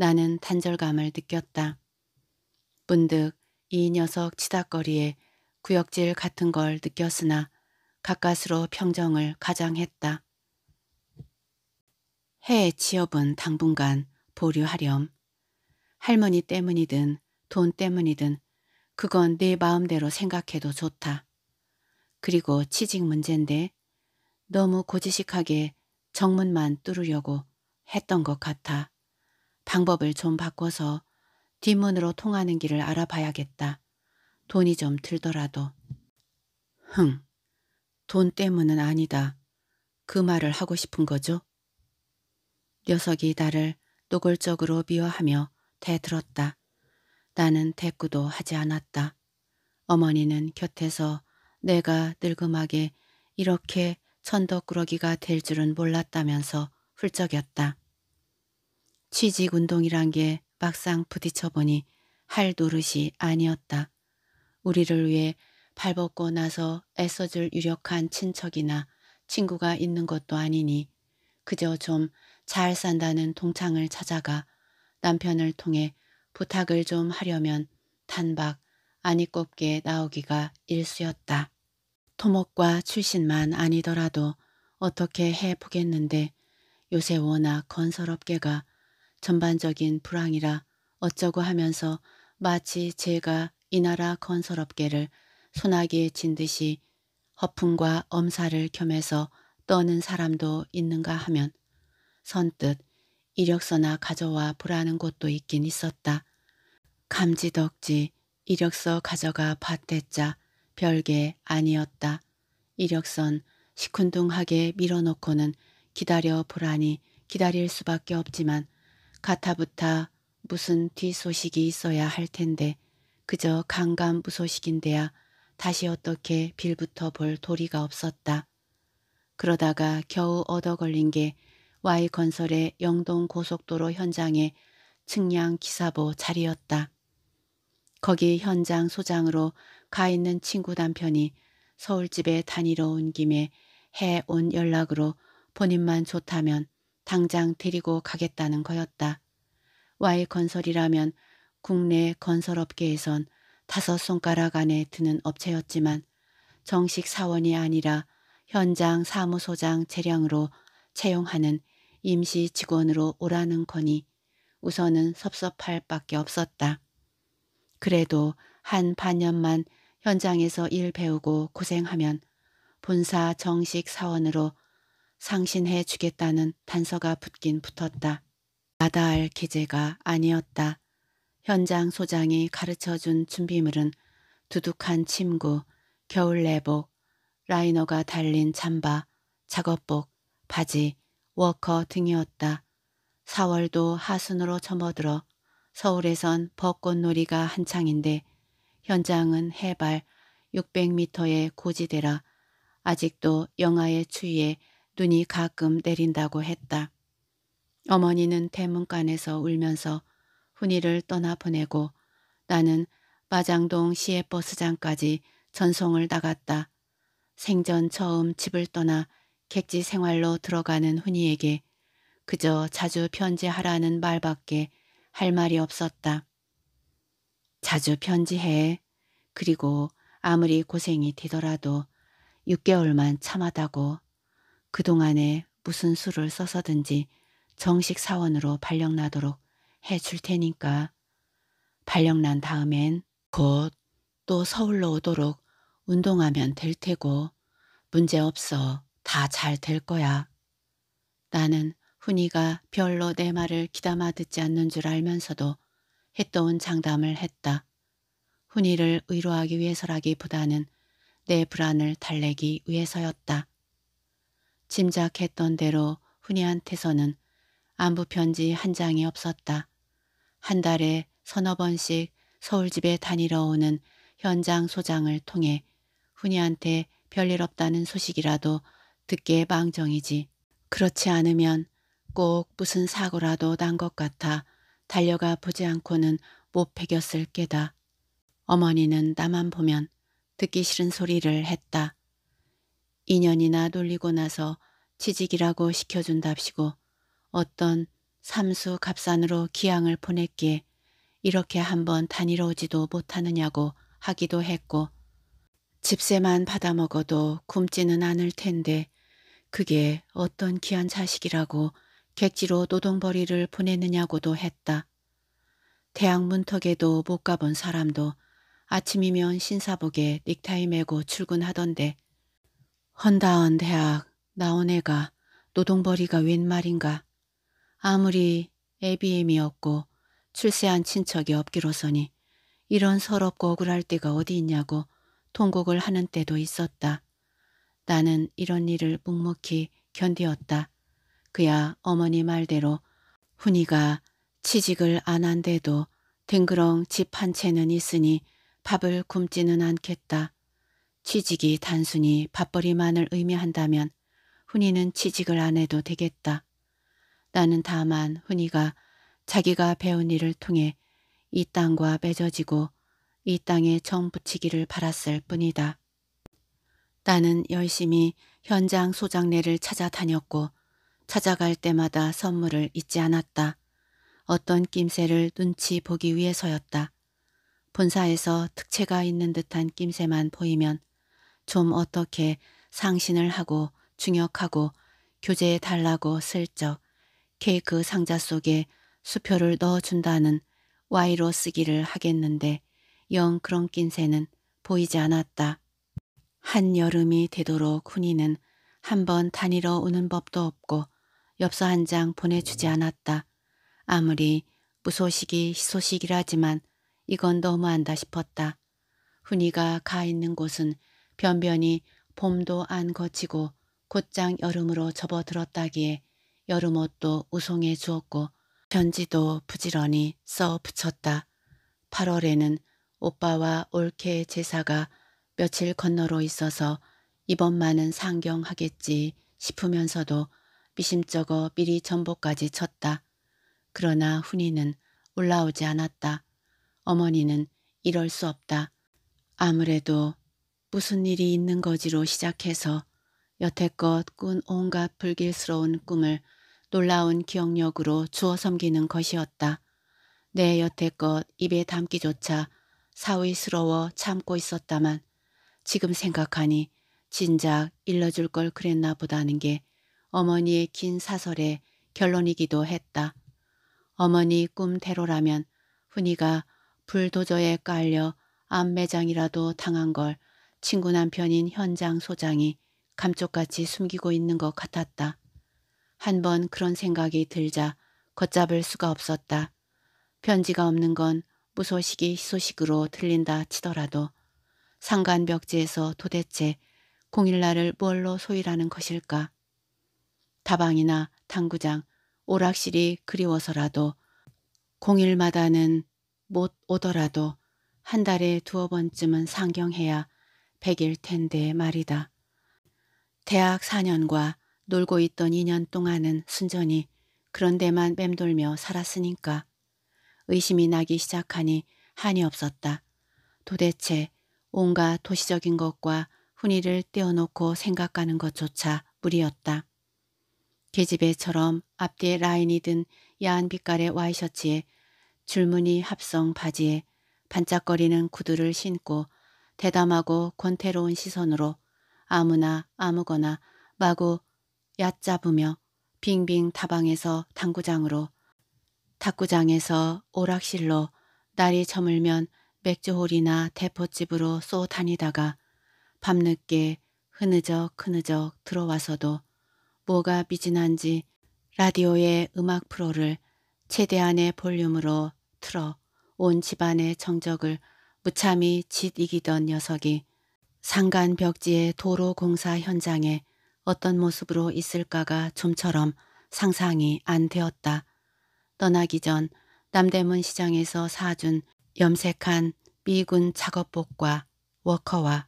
나는 단절감을 느꼈다. 문득 이 녀석 치닥거리에 구역질 같은 걸 느꼈으나 가까스로 평정을 가장했다. 해외 취업은 당분간 보류하렴. 할머니 때문이든 돈 때문이든 그건 내 네 마음대로 생각해도 좋다. 그리고 취직 문제인데 너무 고지식하게 정문만 뚫으려고 했던 것 같아. 방법을 좀 바꿔서 뒷문으로 통하는 길을 알아봐야겠다. 돈이 좀 들더라도. 흥, 돈 때문은 아니다. 그 말을 하고 싶은 거죠? 녀석이 나를 노골적으로 미워하며 대들었다. 나는 대꾸도 하지 않았다. 어머니는 곁에서 내가 늙음하게 이렇게 천덕꾸러기가 될 줄은 몰랐다면서 훌쩍였다. 취직운동이란 게 막상 부딪혀보니 할 노릇이 아니었다. 우리를 위해 발벗고 나서 애써줄 유력한 친척이나 친구가 있는 것도 아니니 그저 좀 잘 산다는 동창을 찾아가 남편을 통해 부탁을 좀 하려면 단박 아니꼽게 나오기가 일쑤였다. 토목과 출신만 아니더라도 어떻게 해보겠는데 요새 워낙 건설업계가 전반적인 불황이라 어쩌고 하면서 마치 제가 이 나라 건설업계를 소나기에 진 듯이 허풍과 엄살을 겸해서 떠는 사람도 있는가 하면 선뜻 이력서나 가져와 보라는 곳도 있긴 있었다. 감지덕지 이력서 가져가 봤댔자 별게 아니었다. 이력선 시큰둥하게 밀어놓고는 기다려 보라니 기다릴 수밖에 없지만 가타부타 무슨 뒷소식이 있어야 할 텐데 그저 강간부소식인데야 다시 어떻게 빌부터 볼 도리가 없었다. 그러다가 겨우 얻어 걸린 게 Y건설의 영동고속도로 현장에 측량 기사보 자리였다. 거기 현장 소장으로 가 있는 친구 남편이 서울집에 다니러 온 김에 해 온 연락으로 본인만 좋다면 당장 데리고 가겠다는 거였다. Y 건설이라면 국내 건설업계에선 다섯 손가락 안에 드는 업체였지만 정식 사원이 아니라 현장 사무소장 재량으로 채용하는 임시 직원으로 오라는 거니 우선은 섭섭할 밖에 없었다. 그래도 한 반년만 현장에서 일 배우고 고생하면 본사 정식 사원으로 상신해 주겠다는 단서가 붙긴 붙었다. 마다할 기재가 아니었다. 현장 소장이 가르쳐준 준비물은 두둑한 침구, 겨울 내복, 라이너가 달린 잠바, 작업복, 바지, 워커 등이었다. 4월도 하순으로 접어들어 서울에선 벚꽃놀이가 한창인데 현장은 해발 600m의 고지대라 아직도 영하의 추위에 눈이 가끔 내린다고 했다. 어머니는 대문간에서 울면서 훈이를 떠나보내고 나는 마장동 시외버스장까지 전송을 나갔다. 생전 처음 집을 떠나 객지 생활로 들어가는 훈이에게 그저 자주 편지하라는 말밖에 할 말이 없었다. 자주 편지해. 그리고 아무리 고생이 되더라도 6개월만 참하다고 그동안에 무슨 수를 써서든지 정식 사원으로 발령나도록 해줄 테니까 발령난 다음엔 곧 또 서울로 오도록 운동하면 될 테고 문제없어 다 잘 될 거야. 나는 훈이가 별로 내 말을 귀담아 듣지 않는 줄 알면서도 했던 장담을 했다. 훈이를 위로하기 위해서라기보다는 내 불안을 달래기 위해서였다. 짐작했던 대로 훈이한테서는 안부 편지 한 장이 없었다. 한 달에 서너 번씩 서울집에 다니러 오는 현장 소장을 통해 훈이한테 별일 없다는 소식이라도 듣게 망정이지. 그렇지 않으면 꼭 무슨 사고라도 난 것 같아 달려가 보지 않고는 못베겼을 게다. 어머니는 나만 보면 듣기 싫은 소리를 했다. 2년이나 놀리고 나서 취직이라고 시켜준답시고 어떤 삼수 갑산으로 기양을 보냈기에 이렇게 한번 다니러 오지도 못하느냐고 하기도 했고 집세만 받아먹어도 굶지는 않을 텐데 그게 어떤 귀한 자식이라고 객지로 노동벌이를 보내느냐고도 했다. 대학 문턱에도 못 가본 사람도 아침이면 신사복에 넥타이 메고 출근하던데 헌다한 대학 나온 애가 노동벌이가 웬 말인가. 아무리 애비엠이 없고 출세한 친척이 없기로서니 이런 서럽고 억울할 때가 어디 있냐고 통곡을 하는 때도 있었다. 나는 이런 일을 묵묵히 견디었다. 그야 어머니 말대로 훈이가 취직을 안 한데도 댕그렁 집 한 채는 있으니 밥을 굶지는 않겠다. 취직이 단순히 밥벌이만을 의미한다면 훈이는 취직을 안 해도 되겠다. 나는 다만 훈이가 자기가 배운 일을 통해 이 땅과 맺어지고 이 땅에 정붙이기를 바랐을 뿐이다. 나는 열심히 현장 소장례를 찾아다녔고 찾아갈 때마다 선물을 잊지 않았다. 어떤 낌새를 눈치 보기 위해서였다. 본사에서 특채가 있는 듯한 낌새만 보이면 좀 어떻게 상신을 하고 중역하고 교재에 달라고 슬쩍 케이크 그 상자 속에 수표를 넣어준다는 와이로 쓰기를 하겠는데 영 그런 낀새는 보이지 않았다. 한여름이 되도록 훈이는 한번 다니러 오는 법도 없고 엽서 한 장 보내주지 않았다. 아무리 무소식이 희소식이라지만 이건 너무한다 싶었다. 훈이가 가 있는 곳은 변변히 봄도 안 거치고 곧장 여름으로 접어들었다기에 여름옷도 우송해 주었고 편지도 부지런히 써 붙였다. 8월에는 오빠와 올케 의 제사가 며칠 건너로 있어서 이번만은 상경하겠지 싶으면서도 미심쩍어 미리 전복까지 쳤다. 그러나 훈이는 올라오지 않았다. 어머니는 이럴 수 없다. 아무래도 무슨 일이 있는 거지로 시작해서 여태껏 꾼 온갖 불길스러운 꿈을 놀라운 기억력으로 주워 섬기는 것이었다. 내 여태껏 입에 담기조차 사위스러워 참고 있었다만 지금 생각하니 진작 일러줄 걸 그랬나 보다는 게 어머니의 긴 사설의 결론이기도 했다. 어머니 꿈대로라면 훈이가 불도저에 깔려 암매장이라도 당한 걸 친구 남편인 현장 소장이 감쪽같이 숨기고 있는 것 같았다. 한 번 그런 생각이 들자 걷잡을 수가 없었다. 편지가 없는 건 무소식이 희소식으로 들린다 치더라도 상간 벽지에서 도대체 공일날을 뭘로 소일하는 것일까? 다방이나 당구장, 오락실이 그리워서라도 공일마다는 못 오더라도 한 달에 두어 번쯤은 상경해야 백일 텐데 말이다. 대학 4년과 놀고 있던 2년 동안은 순전히 그런 데만 맴돌며 살았으니까 의심이 나기 시작하니 한이 없었다. 도대체 온갖 도시적인 것과 훈이를 떼어놓고 생각하는 것조차 무리였다. 계집애처럼 앞뒤에 라인이 든 야한 빛깔의 와이셔츠에 줄무늬 합성 바지에 반짝거리는 구두를 신고 대담하고 권태로운 시선으로 아무나 아무거나 마구 얕잡으며 빙빙 다방에서 당구장으로 탁구장에서 오락실로 날이 저물면 맥주홀이나 대포집으로 쏘 다니다가 밤늦게 흐느적 흐느적 들어와서도 뭐가 미진한지 라디오의 음악 프로를 최대한의 볼륨으로 틀어 온 집안의 정적을 무참히 짓이기던 녀석이 상간 벽지의 도로 공사 현장에 어떤 모습으로 있을까가 좀처럼 상상이 안 되었다. 떠나기 전 남대문 시장에서 사준 염색한 미군 작업복과 워커와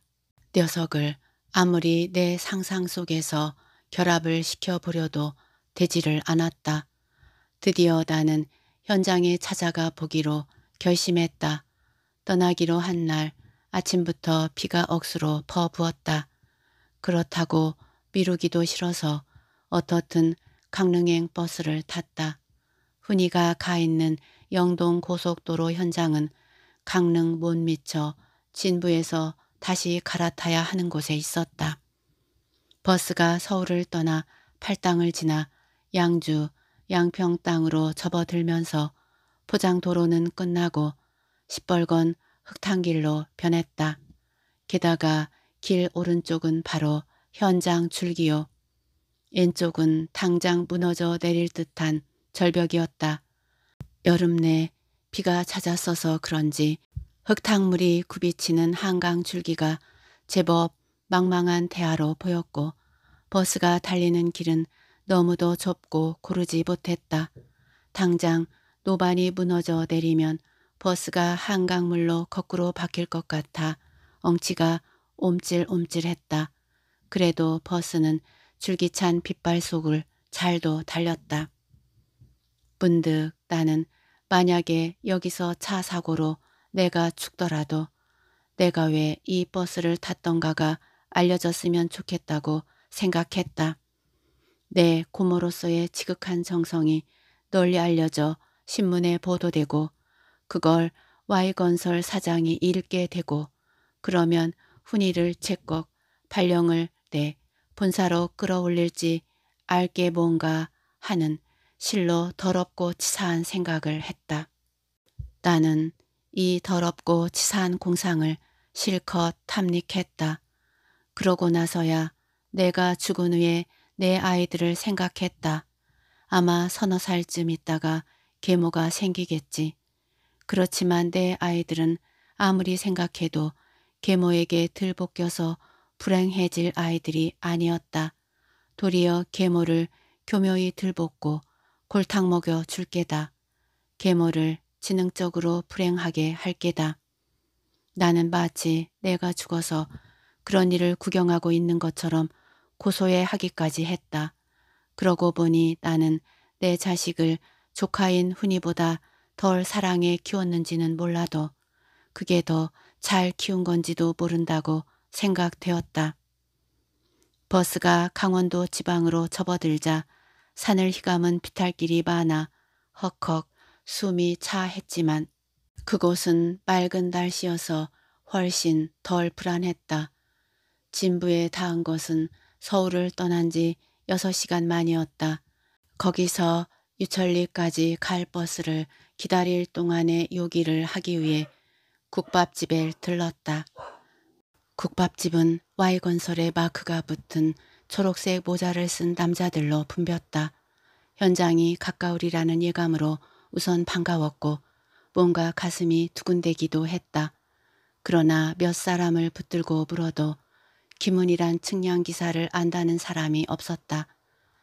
녀석을 아무리 내 상상 속에서 결합을 시켜보려도 되지를 않았다. 드디어 나는 현장에 찾아가 보기로 결심했다. 떠나기로 한 날 아침부터 비가 억수로 퍼부었다. 그렇다고 미루기도 싫어서 어떻든 강릉행 버스를 탔다. 훈이가 가 있는 영동 고속도로 현장은 강릉 못 미쳐 진부에서 다시 갈아타야 하는 곳에 있었다. 버스가 서울을 떠나 팔당을 지나 양주, 양평 땅으로 접어들면서 포장도로는 끝나고 시뻘건 흙탕길로 변했다. 게다가 길 오른쪽은 바로 현장 줄기요 왼쪽은 당장 무너져 내릴 듯한 절벽이었다. 여름 내 비가 찾아어서 그런지 흙탕물이 굽이치는 한강 줄기가 제법 망망한 대하로 보였고 버스가 달리는 길은 너무도 좁고 고르지 못했다. 당장 노반이 무너져 내리면 버스가 한강물로 거꾸로 바뀔 것 같아 엉치가 옴찔옴찔했다. 그래도 버스는 줄기찬 빗발 속을 잘도 달렸다. 문득 나는 만약에 여기서 차 사고로 내가 죽더라도 내가 왜 이 버스를 탔던가가 알려졌으면 좋겠다고 생각했다. 내 고모로서의 지극한 정성이 널리 알려져 신문에 보도되고 그걸 Y건설 사장이 읽게 되고 그러면 훈이를 채꺽 발령을 내 본사로 끌어올릴지 알게 뭔가 하는 실로 더럽고 치사한 생각을 했다. 나는 이 더럽고 치사한 공상을 실컷 탐닉했다. 그러고 나서야 내가 죽은 후에 내 아이들을 생각했다. 아마 서너 살쯤 있다가 계모가 생기겠지. 그렇지만 내 아이들은 아무리 생각해도 계모에게 들볶여서 불행해질 아이들이 아니었다. 도리어 계모를 교묘히 들볶고 골탕 먹여 줄 게다. 계모를 지능적으로 불행하게 할 게다. 나는 마치 내가 죽어서 그런 일을 구경하고 있는 것처럼 고소해 하기까지 했다. 그러고 보니 나는 내 자식을 조카인 훈이보다 덜 사랑해 키웠는지는 몰라도 그게 더 잘 키운 건지도 모른다고 생각되었다. 버스가 강원도 지방으로 접어들자 산을 휘감은 비탈길이 많아 헉헉 숨이 차했지만 그곳은 맑은 날씨여서 훨씬 덜 불안했다. 진부에 닿은 것은 서울을 떠난 지 6시간 만이었다. 거기서 유천리까지 갈 버스를 기다릴 동안에 요기를 하기 위해 국밥집에 들렀다. 국밥집은 Y건설의 마크가 붙은 초록색 모자를 쓴 남자들로 붐볐다. 현장이 가까우리라는 예감으로 우선 반가웠고 뭔가 가슴이 두근대기도 했다. 그러나 몇 사람을 붙들고 물어도 김은이란 측량 기사를 안다는 사람이 없었다.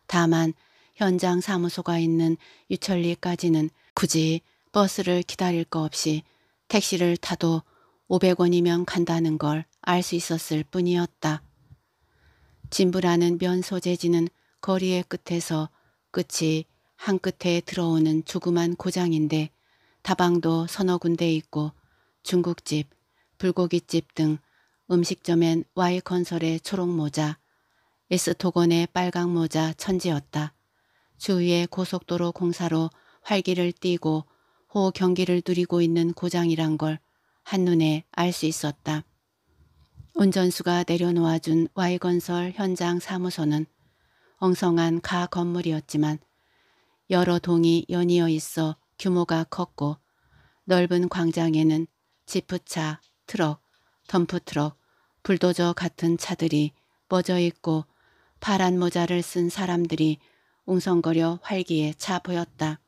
다만 현장 사무소가 있는 유철리까지는 굳이 버스를 기다릴 거 없이 택시를 타도 500원이면 간다는 걸 알 수 있었을 뿐이었다. 진부라는 면 소재지는 거리의 끝에서 끝이 한 끝에 들어오는 조그만 고장인데 다방도 서너 군데 있고 중국집, 불고기집 등 음식점엔 Y건설의 초록모자, 에스토건의 빨강모자 천지였다. 주위의 고속도로 공사로 활기를 띠고 호경기를 누리고 있는 고장이란 걸 한눈에 알 수 있었다. 운전수가 내려놓아준 Y건설 현장 사무소는 엉성한 가 건물이었지만 여러 동이 연이어 있어 규모가 컸고 넓은 광장에는 지프차, 트럭, 덤프트럭, 불도저 같은 차들이 뻗어 있고 파란 모자를 쓴 사람들이 웅성거려 활기에 차 보였다.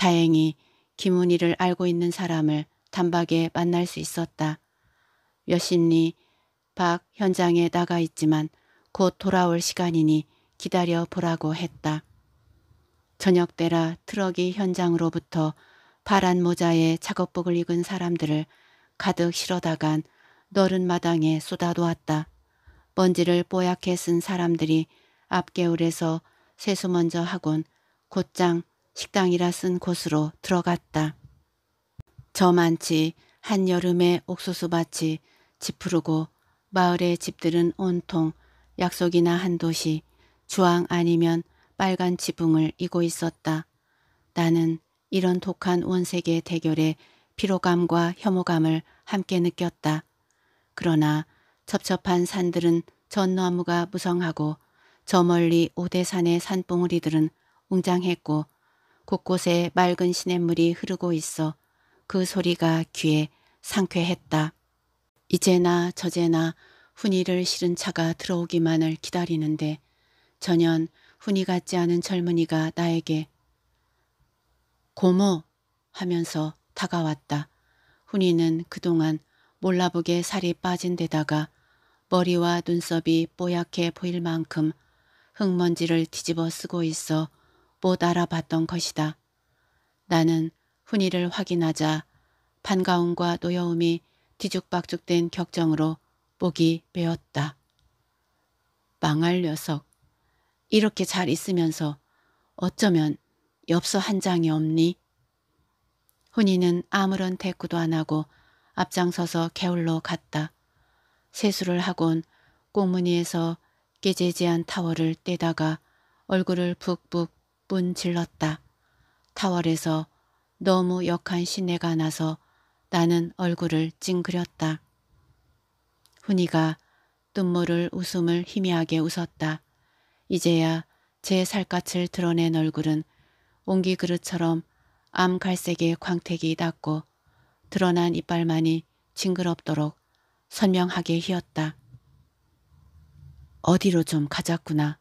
다행히 김은희를 알고 있는 사람을 단박에 만날 수 있었다. 몇십리 박 현장에 나가 있지만 곧 돌아올 시간이니 기다려 보라고 했다. 저녁 때라 트럭이 현장으로부터 파란 모자에 작업복을 입은 사람들을 가득 실어다간 너른 마당에 쏟아놓았다. 먼지를 뽀얗게 쓴 사람들이 앞개울에서 세수 먼저 하곤 곧장 식당이라 쓴 곳으로 들어갔다. 저만치 한여름의 옥수수밭이 지푸르고 마을의 집들은 온통 약속이나 한 도시 주황 아니면 빨간 지붕을 이고 있었다. 나는 이런 독한 원색의 대결에 피로감과 혐오감을 함께 느꼈다. 그러나 첩첩한 산들은 전나무가 무성하고 저 멀리 오대산의 산봉우리들은 웅장했고 곳곳에 맑은 시냇물이 흐르고 있어 그 소리가 귀에 상쾌했다. 이제나 저제나 훈이를 실은 차가 들어오기만을 기다리는데 전혀 훈이 같지 않은 젊은이가 나에게 고모 하면서 다가왔다. 훈이는 그동안 몰라보게 살이 빠진 데다가 머리와 눈썹이 뽀얗게 보일 만큼 흙먼지를 뒤집어 쓰고 있어 못 알아봤던 것이다. 나는 훈이를 확인하자 반가움과 노여움이 뒤죽박죽된 격정으로 목이 메었다. 망할 녀석. 이렇게 잘 있으면서 어쩌면 엽서 한 장이 없니? 훈이는 아무런 대꾸도 안 하고 앞장서서 개울로 갔다. 세수를 하곤 꽁무니에서 깨지지한 타월을 떼다가 얼굴을 북북 몇분 질렀다. 타월에서 너무 역한 시내가 나서 나는 얼굴을 찡그렸다. 훈이가 눈물을 웃음을 희미하게 웃었다. 이제야 제 살갗을 드러낸 얼굴은 옹기 그릇처럼 암 갈색의 광택이 닿고 드러난 이빨만이 징그럽도록 선명하게 휘었다. 어디로 좀 가자꾸나.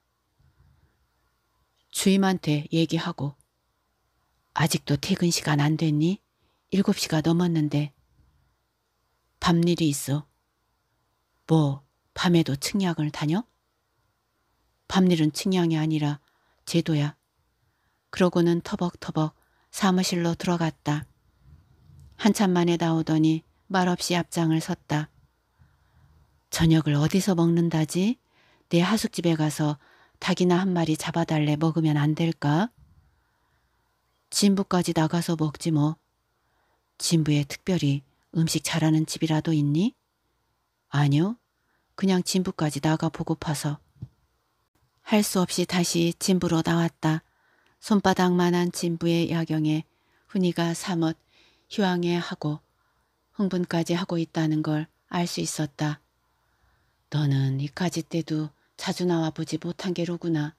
주임한테 얘기하고 아직도 퇴근 시간 안 됐니? 7시가 넘었는데 밤일이 있어. 뭐 밤에도 측량을 다녀? 밤일은 측량이 아니라 제도야. 그러고는 터벅터벅 사무실로 들어갔다. 한참 만에 나오더니 말없이 앞장을 섰다. 저녁을 어디서 먹는다지? 내 하숙집에 가서 닭이나 한 마리 잡아달래 먹으면 안 될까? 진부까지 나가서 먹지 뭐. 진부에 특별히 음식 잘하는 집이라도 있니? 아니요. 그냥 진부까지 나가 보고파서. 할 수 없이 다시 진부로 나왔다. 손바닥만한 진부의 야경에 훈이가 사뭇 휴황해하고 흥분까지 하고 있다는 걸 알 수 있었다. 너는 이까지 때도 자주 나와 보지 못한 게로구나.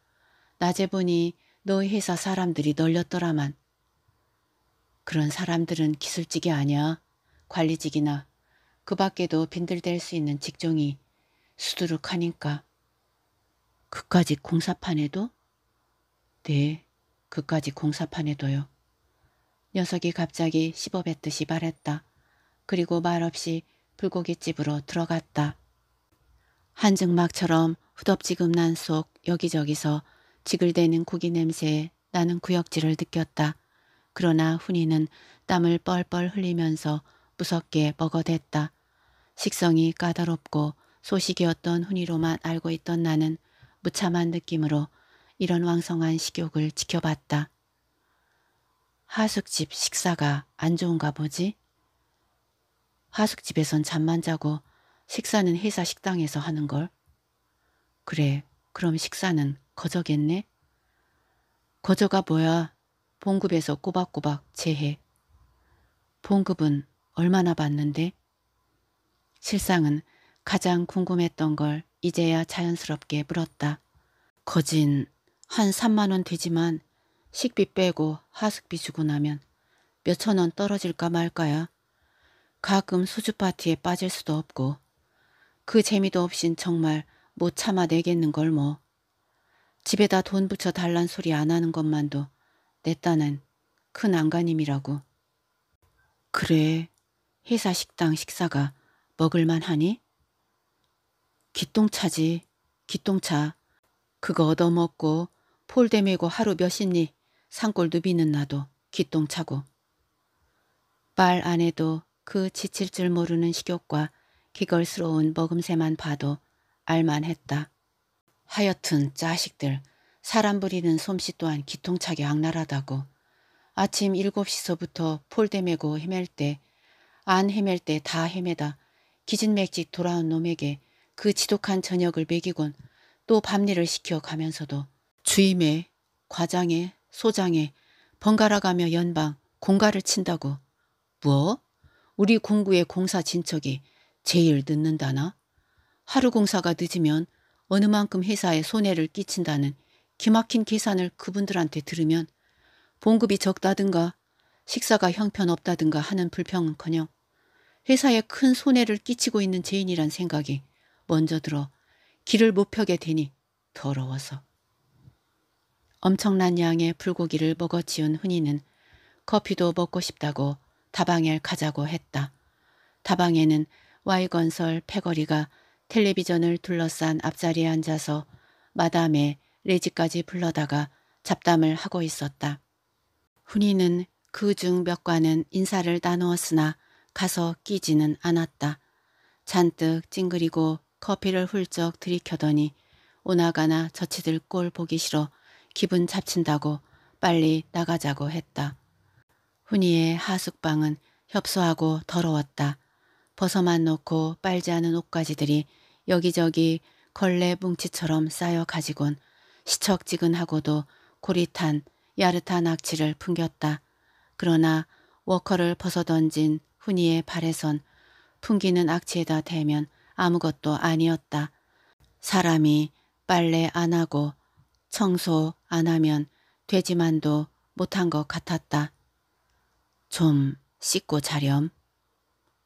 낮에 보니 너희 회사 사람들이 널렸더라만. 그런 사람들은 기술직이 아니야. 관리직이나 그 밖에도 빈들댈 수 있는 직종이 수두룩하니까. 그까지 공사판에도? 네, 그까지 공사판에도요. 녀석이 갑자기 씹어뱉듯이 말했다. 그리고 말없이 불고깃집으로 들어갔다. 한증막처럼 후덥지근난속 여기저기서 지글대는 고기 냄새에 나는 구역질을 느꼈다. 그러나 훈이는 땀을 뻘뻘 흘리면서 무섭게 먹어댔다. 식성이 까다롭고 소식이었던 훈이로만 알고 있던 나는 무참한 느낌으로 이런 왕성한 식욕을 지켜봤다. 하숙집 식사가 안 좋은가 보지? 하숙집에선 잠만 자고 식사는 회사 식당에서 하는 걸. 그래, 그럼 식사는 거저겠네? 거저가 뭐야? 봉급에서 꼬박꼬박 제해. 봉급은 얼마나 받는데? 실상은 가장 궁금했던 걸 이제야 자연스럽게 물었다. 거진 한 3만 원 되지만 식비 빼고 하숙비 주고 나면 몇 천 원 떨어질까 말까야. 가끔 소주 파티에 빠질 수도 없고 그 재미도 없인 정말 못 참아 내겠는 걸 뭐. 집에다 돈 붙여 달란 소리 안 하는 것만도 내 딴엔 큰 안간힘이라고. 그래, 회사 식당 식사가 먹을만 하니? 기똥차지, 기똥차. 그거 얻어먹고 폴대 메고 하루 몇십리 산골 누비는 나도 기똥차고. 말 안 해도 그 지칠 줄 모르는 식욕과 기걸스러운 먹음새만 봐도 알만했다. 하여튼 자식들 사람 부리는 솜씨 또한 기통차게 악랄하다고 아침 7시서부터 폴대 매고 헤맬 때 안 헤맬 때 다 헤매다 기진맥직 돌아온 놈에게 그 지독한 저녁을 먹이곤 또 밤일을 시켜 가면서도 주임에 과장에 소장에 번갈아 가며 연방 공가를 친다고 뭐? 우리 공구의 공사 진척이 제일 늦는다나? 하루 공사가 늦으면 어느 만큼 회사에 손해를 끼친다는 기막힌 계산을 그분들한테 들으면 봉급이 적다든가 식사가 형편없다든가 하는 불평은커녕 회사에 큰 손해를 끼치고 있는 죄인이란 생각이 먼저 들어 길을 못 펴게 되니 더러워서. 엄청난 양의 불고기를 먹어치운 훈이는 커피도 먹고 싶다고 다방엘 가자고 했다. 다방에는 이건설 패거리가 텔레비전을 둘러싼 앞자리에 앉아서 마담의 레지까지 불러다가 잡담을 하고 있었다. 훈이는 그 중몇 과는 인사를 나누었으나 가서 끼지는 않았다. 잔뜩 찡그리고 커피를 훌쩍 들이켜더니 오나가나 저치들 꼴 보기 싫어 기분 잡친다고 빨리 나가자고 했다. 훈이의 하숙방은 협소하고 더러웠다. 벗어만 놓고 빨지 않은 옷가지들이 여기저기 걸레 뭉치처럼 쌓여 가지곤 시척지근하고도 고릿한 야릇한 악취를 풍겼다. 그러나 워커를 벗어던진 훈이의 발에선 풍기는 악취에다 대면 아무것도 아니었다. 사람이 빨래 안 하고 청소 안 하면 되지만도 못한 것 같았다. 좀 씻고 자렴.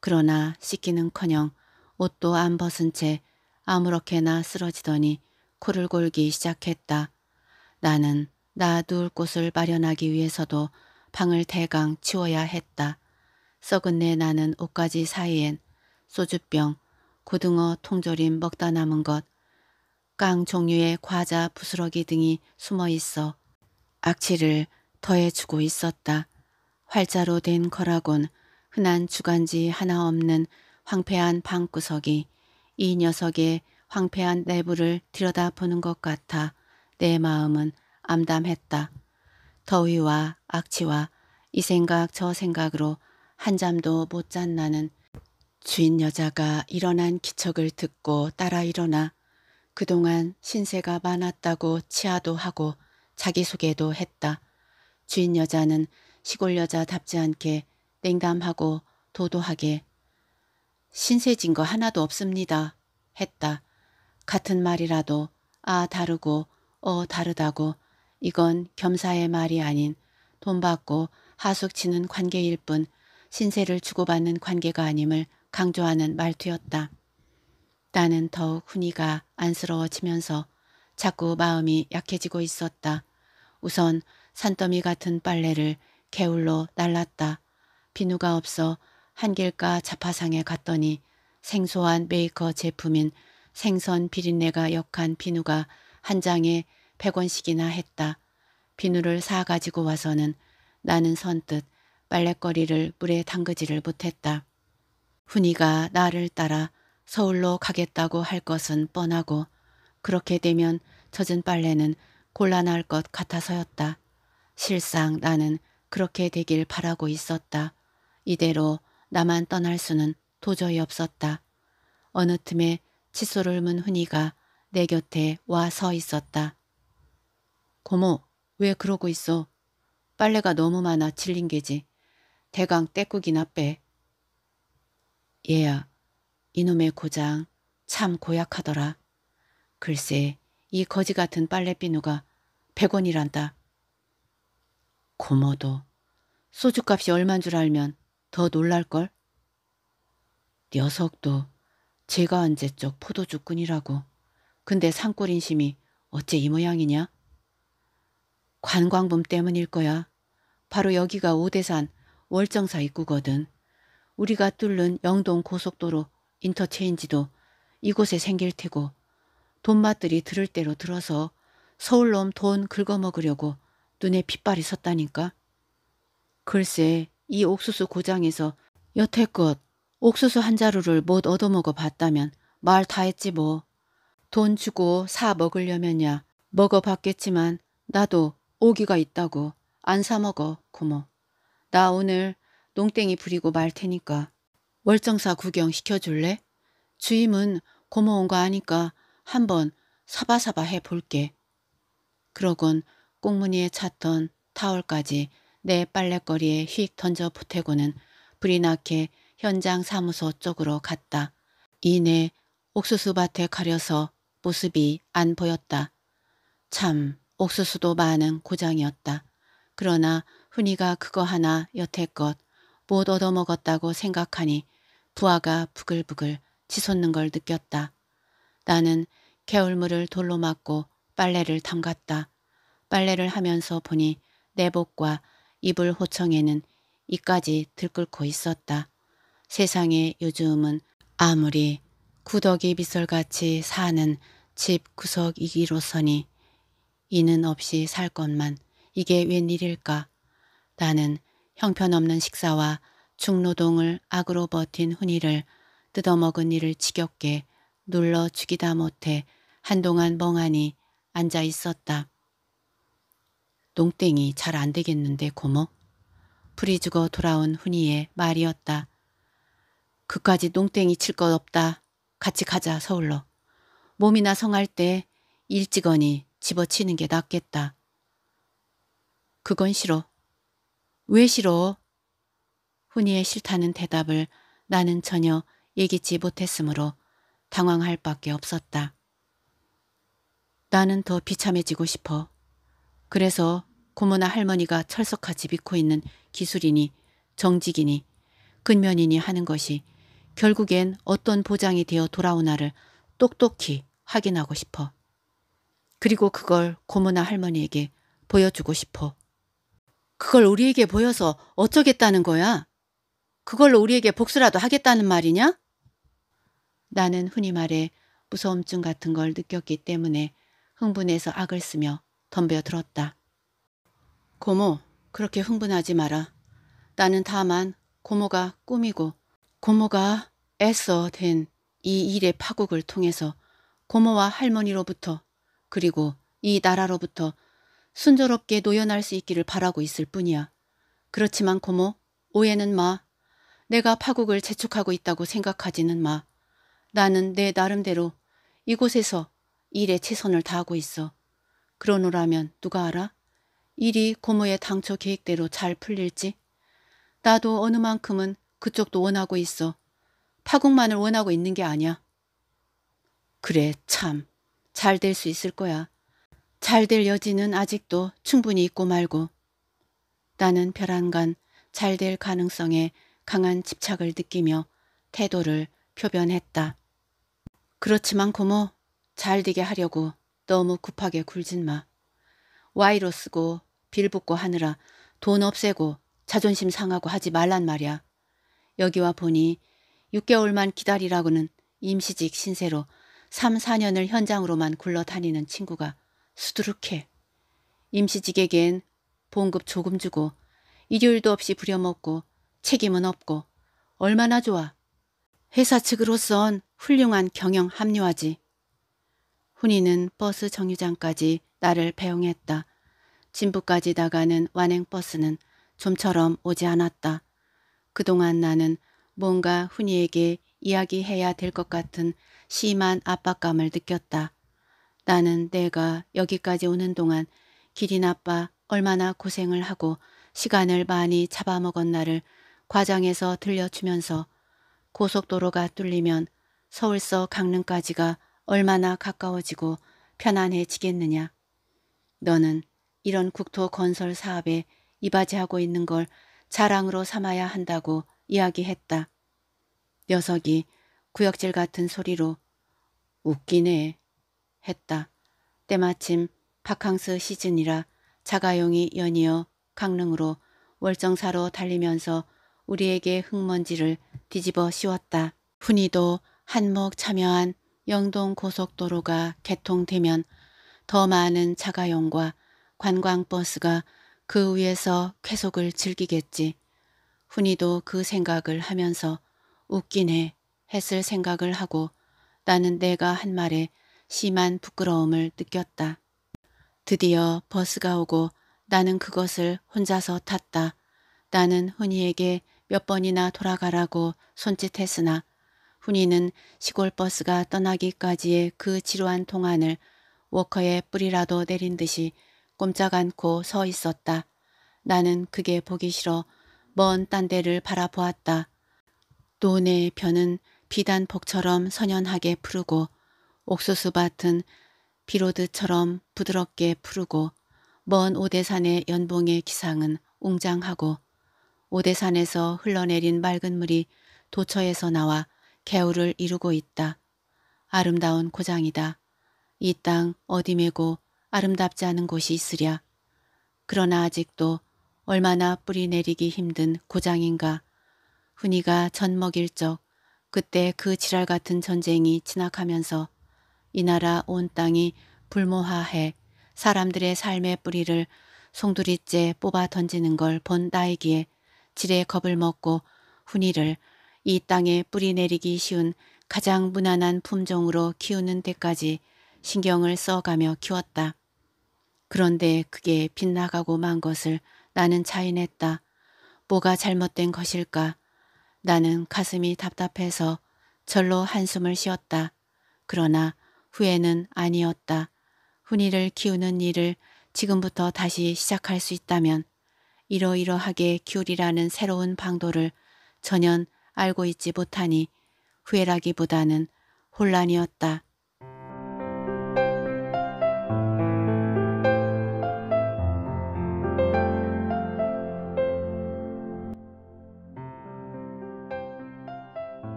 그러나 씻기는커녕 옷도 안 벗은 채 아무렇게나 쓰러지더니 코를 골기 시작했다. 나는 나 누울 곳을 마련하기 위해서도 방을 대강 치워야 했다. 썩은 내 나는 옷가지 사이엔 소주병, 고등어 통조림 먹다 남은 것, 깡 종류의 과자 부스러기 등이 숨어 있어 악취를 더해주고 있었다. 활자로 된 거라곤 흔한 주간지 하나 없는 황폐한 방구석이 이 녀석의 황폐한 내부를 들여다보는 것 같아 내 마음은 암담했다. 더위와 악취와 이 생각 저 생각으로 한잠도 못 잔 나는 주인 여자가 일어난 기척을 듣고 따라 일어나 그동안 신세가 많았다고 치아도 하고 자기소개도 했다. 주인 여자는 시골 여자답지 않게 냉담하고 도도하게 신세진 거 하나도 없습니다. 했다. 같은 말이라도 아 다르고 어 다르다고 이건 겸사의 말이 아닌 돈 받고 하숙치는 관계일 뿐 신세를 주고받는 관계가 아님을 강조하는 말투였다. 나는 더욱 훈이가 안쓰러워지면서 자꾸 마음이 약해지고 있었다. 우선 산더미 같은 빨래를 개울로 날랐다. 비누가 없어 한길가 자파상에 갔더니 생소한 메이커 제품인 생선 비린내가 역한 비누가 한 장에 100원씩이나 했다. 비누를 사가지고 와서는 나는 선뜻 빨래거리를 물에 담그지를 못했다. 훈이가 나를 따라 서울로 가겠다고 할 것은 뻔하고 그렇게 되면 젖은 빨래는 곤란할 것 같아서였다. 실상 나는 그렇게 되길 바라고 있었다. 이대로 나만 떠날 수는 도저히 없었다. 어느 틈에 칫솔을 문 흔이가 내 곁에 와 서 있었다. 고모, 왜 그러고 있어? 빨래가 너무 많아 질린 게지. 대강 떼국이나 빼. 얘야, 이놈의 고장 참 고약하더라. 글쎄, 이 거지 같은 빨래비누가 백원이란다 고모도 소주값이 얼만 줄 알면 더 놀랄걸? 녀석도 제가 언제 적 포도주꾼이라고. 근데 산골인심이 어째 이 모양이냐? 관광범 때문일 거야. 바로 여기가 오대산 월정사 입구거든. 우리가 뚫는 영동 고속도로 인터체인지도 이곳에 생길 테고 돈맛들이 들을 대로 들어서 서울놈 돈 긁어먹으려고 눈에 핏발이 섰다니까. 글쎄 이 옥수수 고장에서 여태껏 옥수수 한 자루를 못 얻어먹어 봤다면 말 다 했지 뭐. 돈 주고 사 먹으려면야 먹어봤겠지만 나도 오기가 있다고 안 사 먹어 고모. 나 오늘 농땡이 부리고 말 테니까 월정사 구경 시켜줄래? 주임은 고모 온 거 아니까 한번 사바사바 해볼게. 그러곤 꽁무니에 찼던 타월까지 내 빨래거리에 휙 던져 보태고는 불이 나게 현장 사무소 쪽으로 갔다. 이내 옥수수밭에 가려서 모습이 안 보였다. 참 옥수수도 많은 고장이었다. 그러나 훈이가 그거 하나 여태껏 못 얻어먹었다고 생각하니 부하가 부글부글 치솟는 걸 느꼈다. 나는 개울물을 돌로 막고 빨래를 담갔다. 빨래를 하면서 보니 내복과 이불 호청에는 이까지 들끓고 있었다. 세상에 요즘은 아무리 구더기 빗설같이 사는 집 구석이기로서니 이는 없이 살 것만 이게 웬일일까. 나는 형편없는 식사와 중노동을 악으로 버틴 훈이를 뜯어먹은 이를 지겹게 눌러 죽이다 못해 한동안 멍하니 앉아 있었다. 농땡이 잘 안되겠는데 고모. 풀이 죽어 돌아온 훈이의 말이었다. 그까지 농땡이 칠 것 없다. 같이 가자 서울로. 몸이나 성할 때 일찍거니 집어치는 게 낫겠다. 그건 싫어. 왜 싫어? 훈이의 싫다는 대답을 나는 전혀 예기치 못했으므로 당황할 밖에 없었다. 나는 더 비참해지고 싶어. 그래서 고모나 할머니가 철석같이 믿고 있는 기술이니 정직이니 근면이니 하는 것이 결국엔 어떤 보장이 되어 돌아오나를 똑똑히 확인하고 싶어. 그리고 그걸 고모나 할머니에게 보여주고 싶어. 그걸 우리에게 보여서 어쩌겠다는 거야? 그걸로 우리에게 복수라도 하겠다는 말이냐? 나는 흔히 말해 무서움증 같은 걸 느꼈기 때문에 흥분해서 악을 쓰며 덤벼들었다. 고모, 그렇게 흥분하지 마라. 나는 다만 고모가 꿈이고 고모가 애써 된 이 일의 파국을 통해서 고모와 할머니로부터 그리고 이 나라로부터 순조롭게 노연할 수 있기를 바라고 있을 뿐이야. 그렇지만 고모, 오해는 마. 내가 파국을 재촉하고 있다고 생각하지는 마. 나는 내 나름대로 이곳에서 일에 최선을 다하고 있어. 그러노라면 누가 알아? 일이 고모의 당초 계획대로 잘 풀릴지 나도 어느 만큼은 그쪽도 원하고 있어. 파국만을 원하고 있는 게 아니야. 그래 참잘 될 수 있을 거야. 잘 될 여지는 아직도 충분히 있고 말고. 나는 별안간잘 될 가능성에 강한 집착을 느끼며 태도를 표변했다. 그렇지만 고모 잘 되게 하려고 너무 급하게 굴진 마. 와이로 쓰고 빌붙고 하느라 돈 없애고 자존심 상하고 하지 말란 말이야. 여기와 보니 6개월만 기다리라고는 임시직 신세로 3, 4년을 현장으로만 굴러다니는 친구가 수두룩해. 임시직에겐 봉급 조금 주고 일요일도 없이 부려먹고 책임은 없고 얼마나 좋아. 회사 측으로선 훌륭한 경영 합류하지 훈이는 버스 정류장까지 나를 배웅했다. 진부까지 나가는 완행버스는 좀처럼 오지 않았다. 그동안 나는 뭔가 훈이에게 이야기해야 될 것 같은 심한 압박감을 느꼈다. 나는 내가 여기까지 오는 동안 기린 아빠 얼마나 고생을 하고 시간을 많이 잡아먹었나를 과장해서 들려주면서 고속도로가 뚫리면 서울서 강릉까지가 얼마나 가까워지고 편안해지겠느냐. 너는 이런 국토 건설 사업에 이바지하고 있는 걸 자랑으로 삼아야 한다고 이야기했다. 녀석이 구역질 같은 소리로 웃기네 했다. 때마침 바캉스 시즌이라 자가용이 연이어 강릉으로 월정사로 달리면서 우리에게 흙먼지를 뒤집어 씌웠다. 훈이도 한몫 참여한 영동 고속도로가 개통되면 더 많은 자가용과 관광버스가 그 위에서 쾌속을 즐기겠지. 훈이도 그 생각을 하면서 웃기네 했을 생각을 하고 나는 내가 한 말에 심한 부끄러움을 느꼈다. 드디어 버스가 오고 나는 그것을 혼자서 탔다. 나는 훈이에게 몇 번이나 돌아가라고 손짓했으나 훈이는 시골 버스가 떠나기까지의 그 지루한 동안을 워커의 뿌리라도 내린 듯이 꼼짝 않고 서 있었다. 나는 그게 보기 싫어 먼 딴 데를 바라보았다. 논의 벼은 비단복처럼 선연하게 푸르고 옥수수밭은 비로드처럼 부드럽게 푸르고 먼 오대산의 연봉의 기상은 웅장하고 오대산에서 흘러내린 맑은 물이 도처에서 나와 개울을 이루고 있다. 아름다운 고장이다. 이 땅 어디 메고 아름답지 않은 곳이 있으랴. 그러나 아직도 얼마나 뿌리 내리기 힘든 고장인가. 훈이가 젖먹일 적 그때 그 지랄 같은 전쟁이 진악하면서 이 나라 온 땅이 불모화해 사람들의 삶의 뿌리를 송두리째 뽑아 던지는 걸 본 나이기에 지레 겁을 먹고 훈이를 이 땅에 뿌리 내리기 쉬운 가장 무난한 품종으로 키우는 데까지 신경을 써가며 키웠다. 그런데 그게 빗나가고 만 것을 나는 자인했다 뭐가 잘못된 것일까? 나는 가슴이 답답해서 절로 한숨을 쉬었다. 그러나 후회는 아니었다. 훈이를 키우는 일을 지금부터 다시 시작할 수 있다면 이러이러하게 기울이라는 새로운 방도를 전혀 알고 있지 못하니 후회라기보다는 혼란이었다.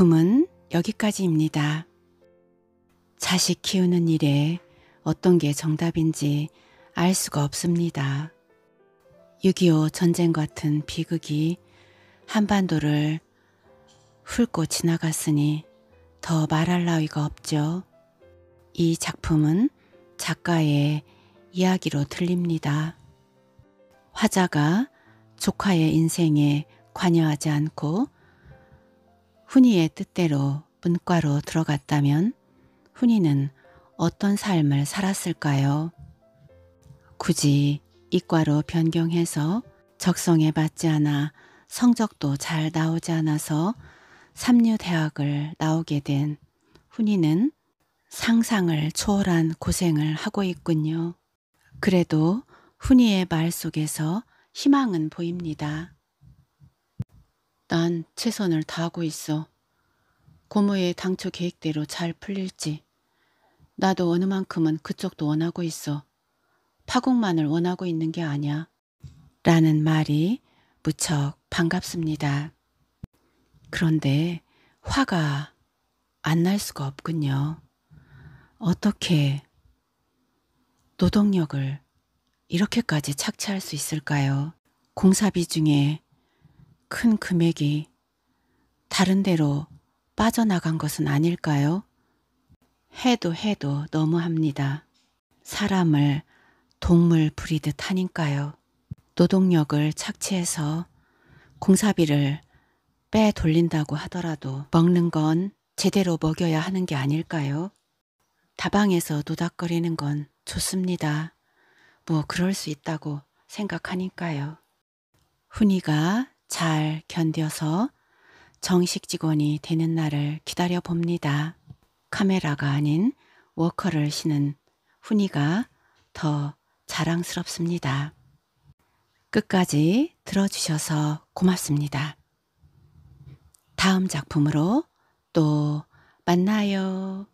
작품은 여기까지입니다. 자식 키우는 일에 어떤 게 정답인지 알 수가 없습니다. 6.25 전쟁 같은 비극이 한반도를 훑고 지나갔으니 더 말할 나위가 없죠. 이 작품은 작가의 이야기로 들립니다. 화자가 조카의 인생에 관여하지 않고 훈이의 뜻대로 문과로 들어갔다면 훈이는 어떤 삶을 살았을까요? 굳이 이과로 변경해서 적성에 맞지 않아 성적도 잘 나오지 않아서 삼류대학을 나오게 된 훈이는 상상을 초월한 고생을 하고 있군요. 그래도 훈이의 말 속에서 희망은 보입니다. 난 최선을 다하고 있어. 고모의 당초 계획대로 잘 풀릴지. 나도 어느 만큼은 그쪽도 원하고 있어. 파국만을 원하고 있는 게 아니야. 라는 말이 무척 반갑습니다. 그런데 화가 안 날 수가 없군요. 어떻게 노동력을 이렇게까지 착취할 수 있을까요? 공사비 중에 큰 금액이 다른 데로 빠져나간 것은 아닐까요? 해도 해도 너무합니다. 사람을 동물 부리듯 하니까요. 노동력을 착취해서 공사비를 빼 돌린다고 하더라도 먹는 건 제대로 먹여야 하는 게 아닐까요? 다방에서 노닥거리는 건 좋습니다. 뭐 그럴 수 있다고 생각하니까요. 훈이가 잘 견뎌서 정식 직원이 되는 날을 기다려 봅니다. 카메라가 아닌 워커를 신은 훈이가 더 자랑스럽습니다. 끝까지 들어주셔서 고맙습니다. 다음 작품으로 또 만나요.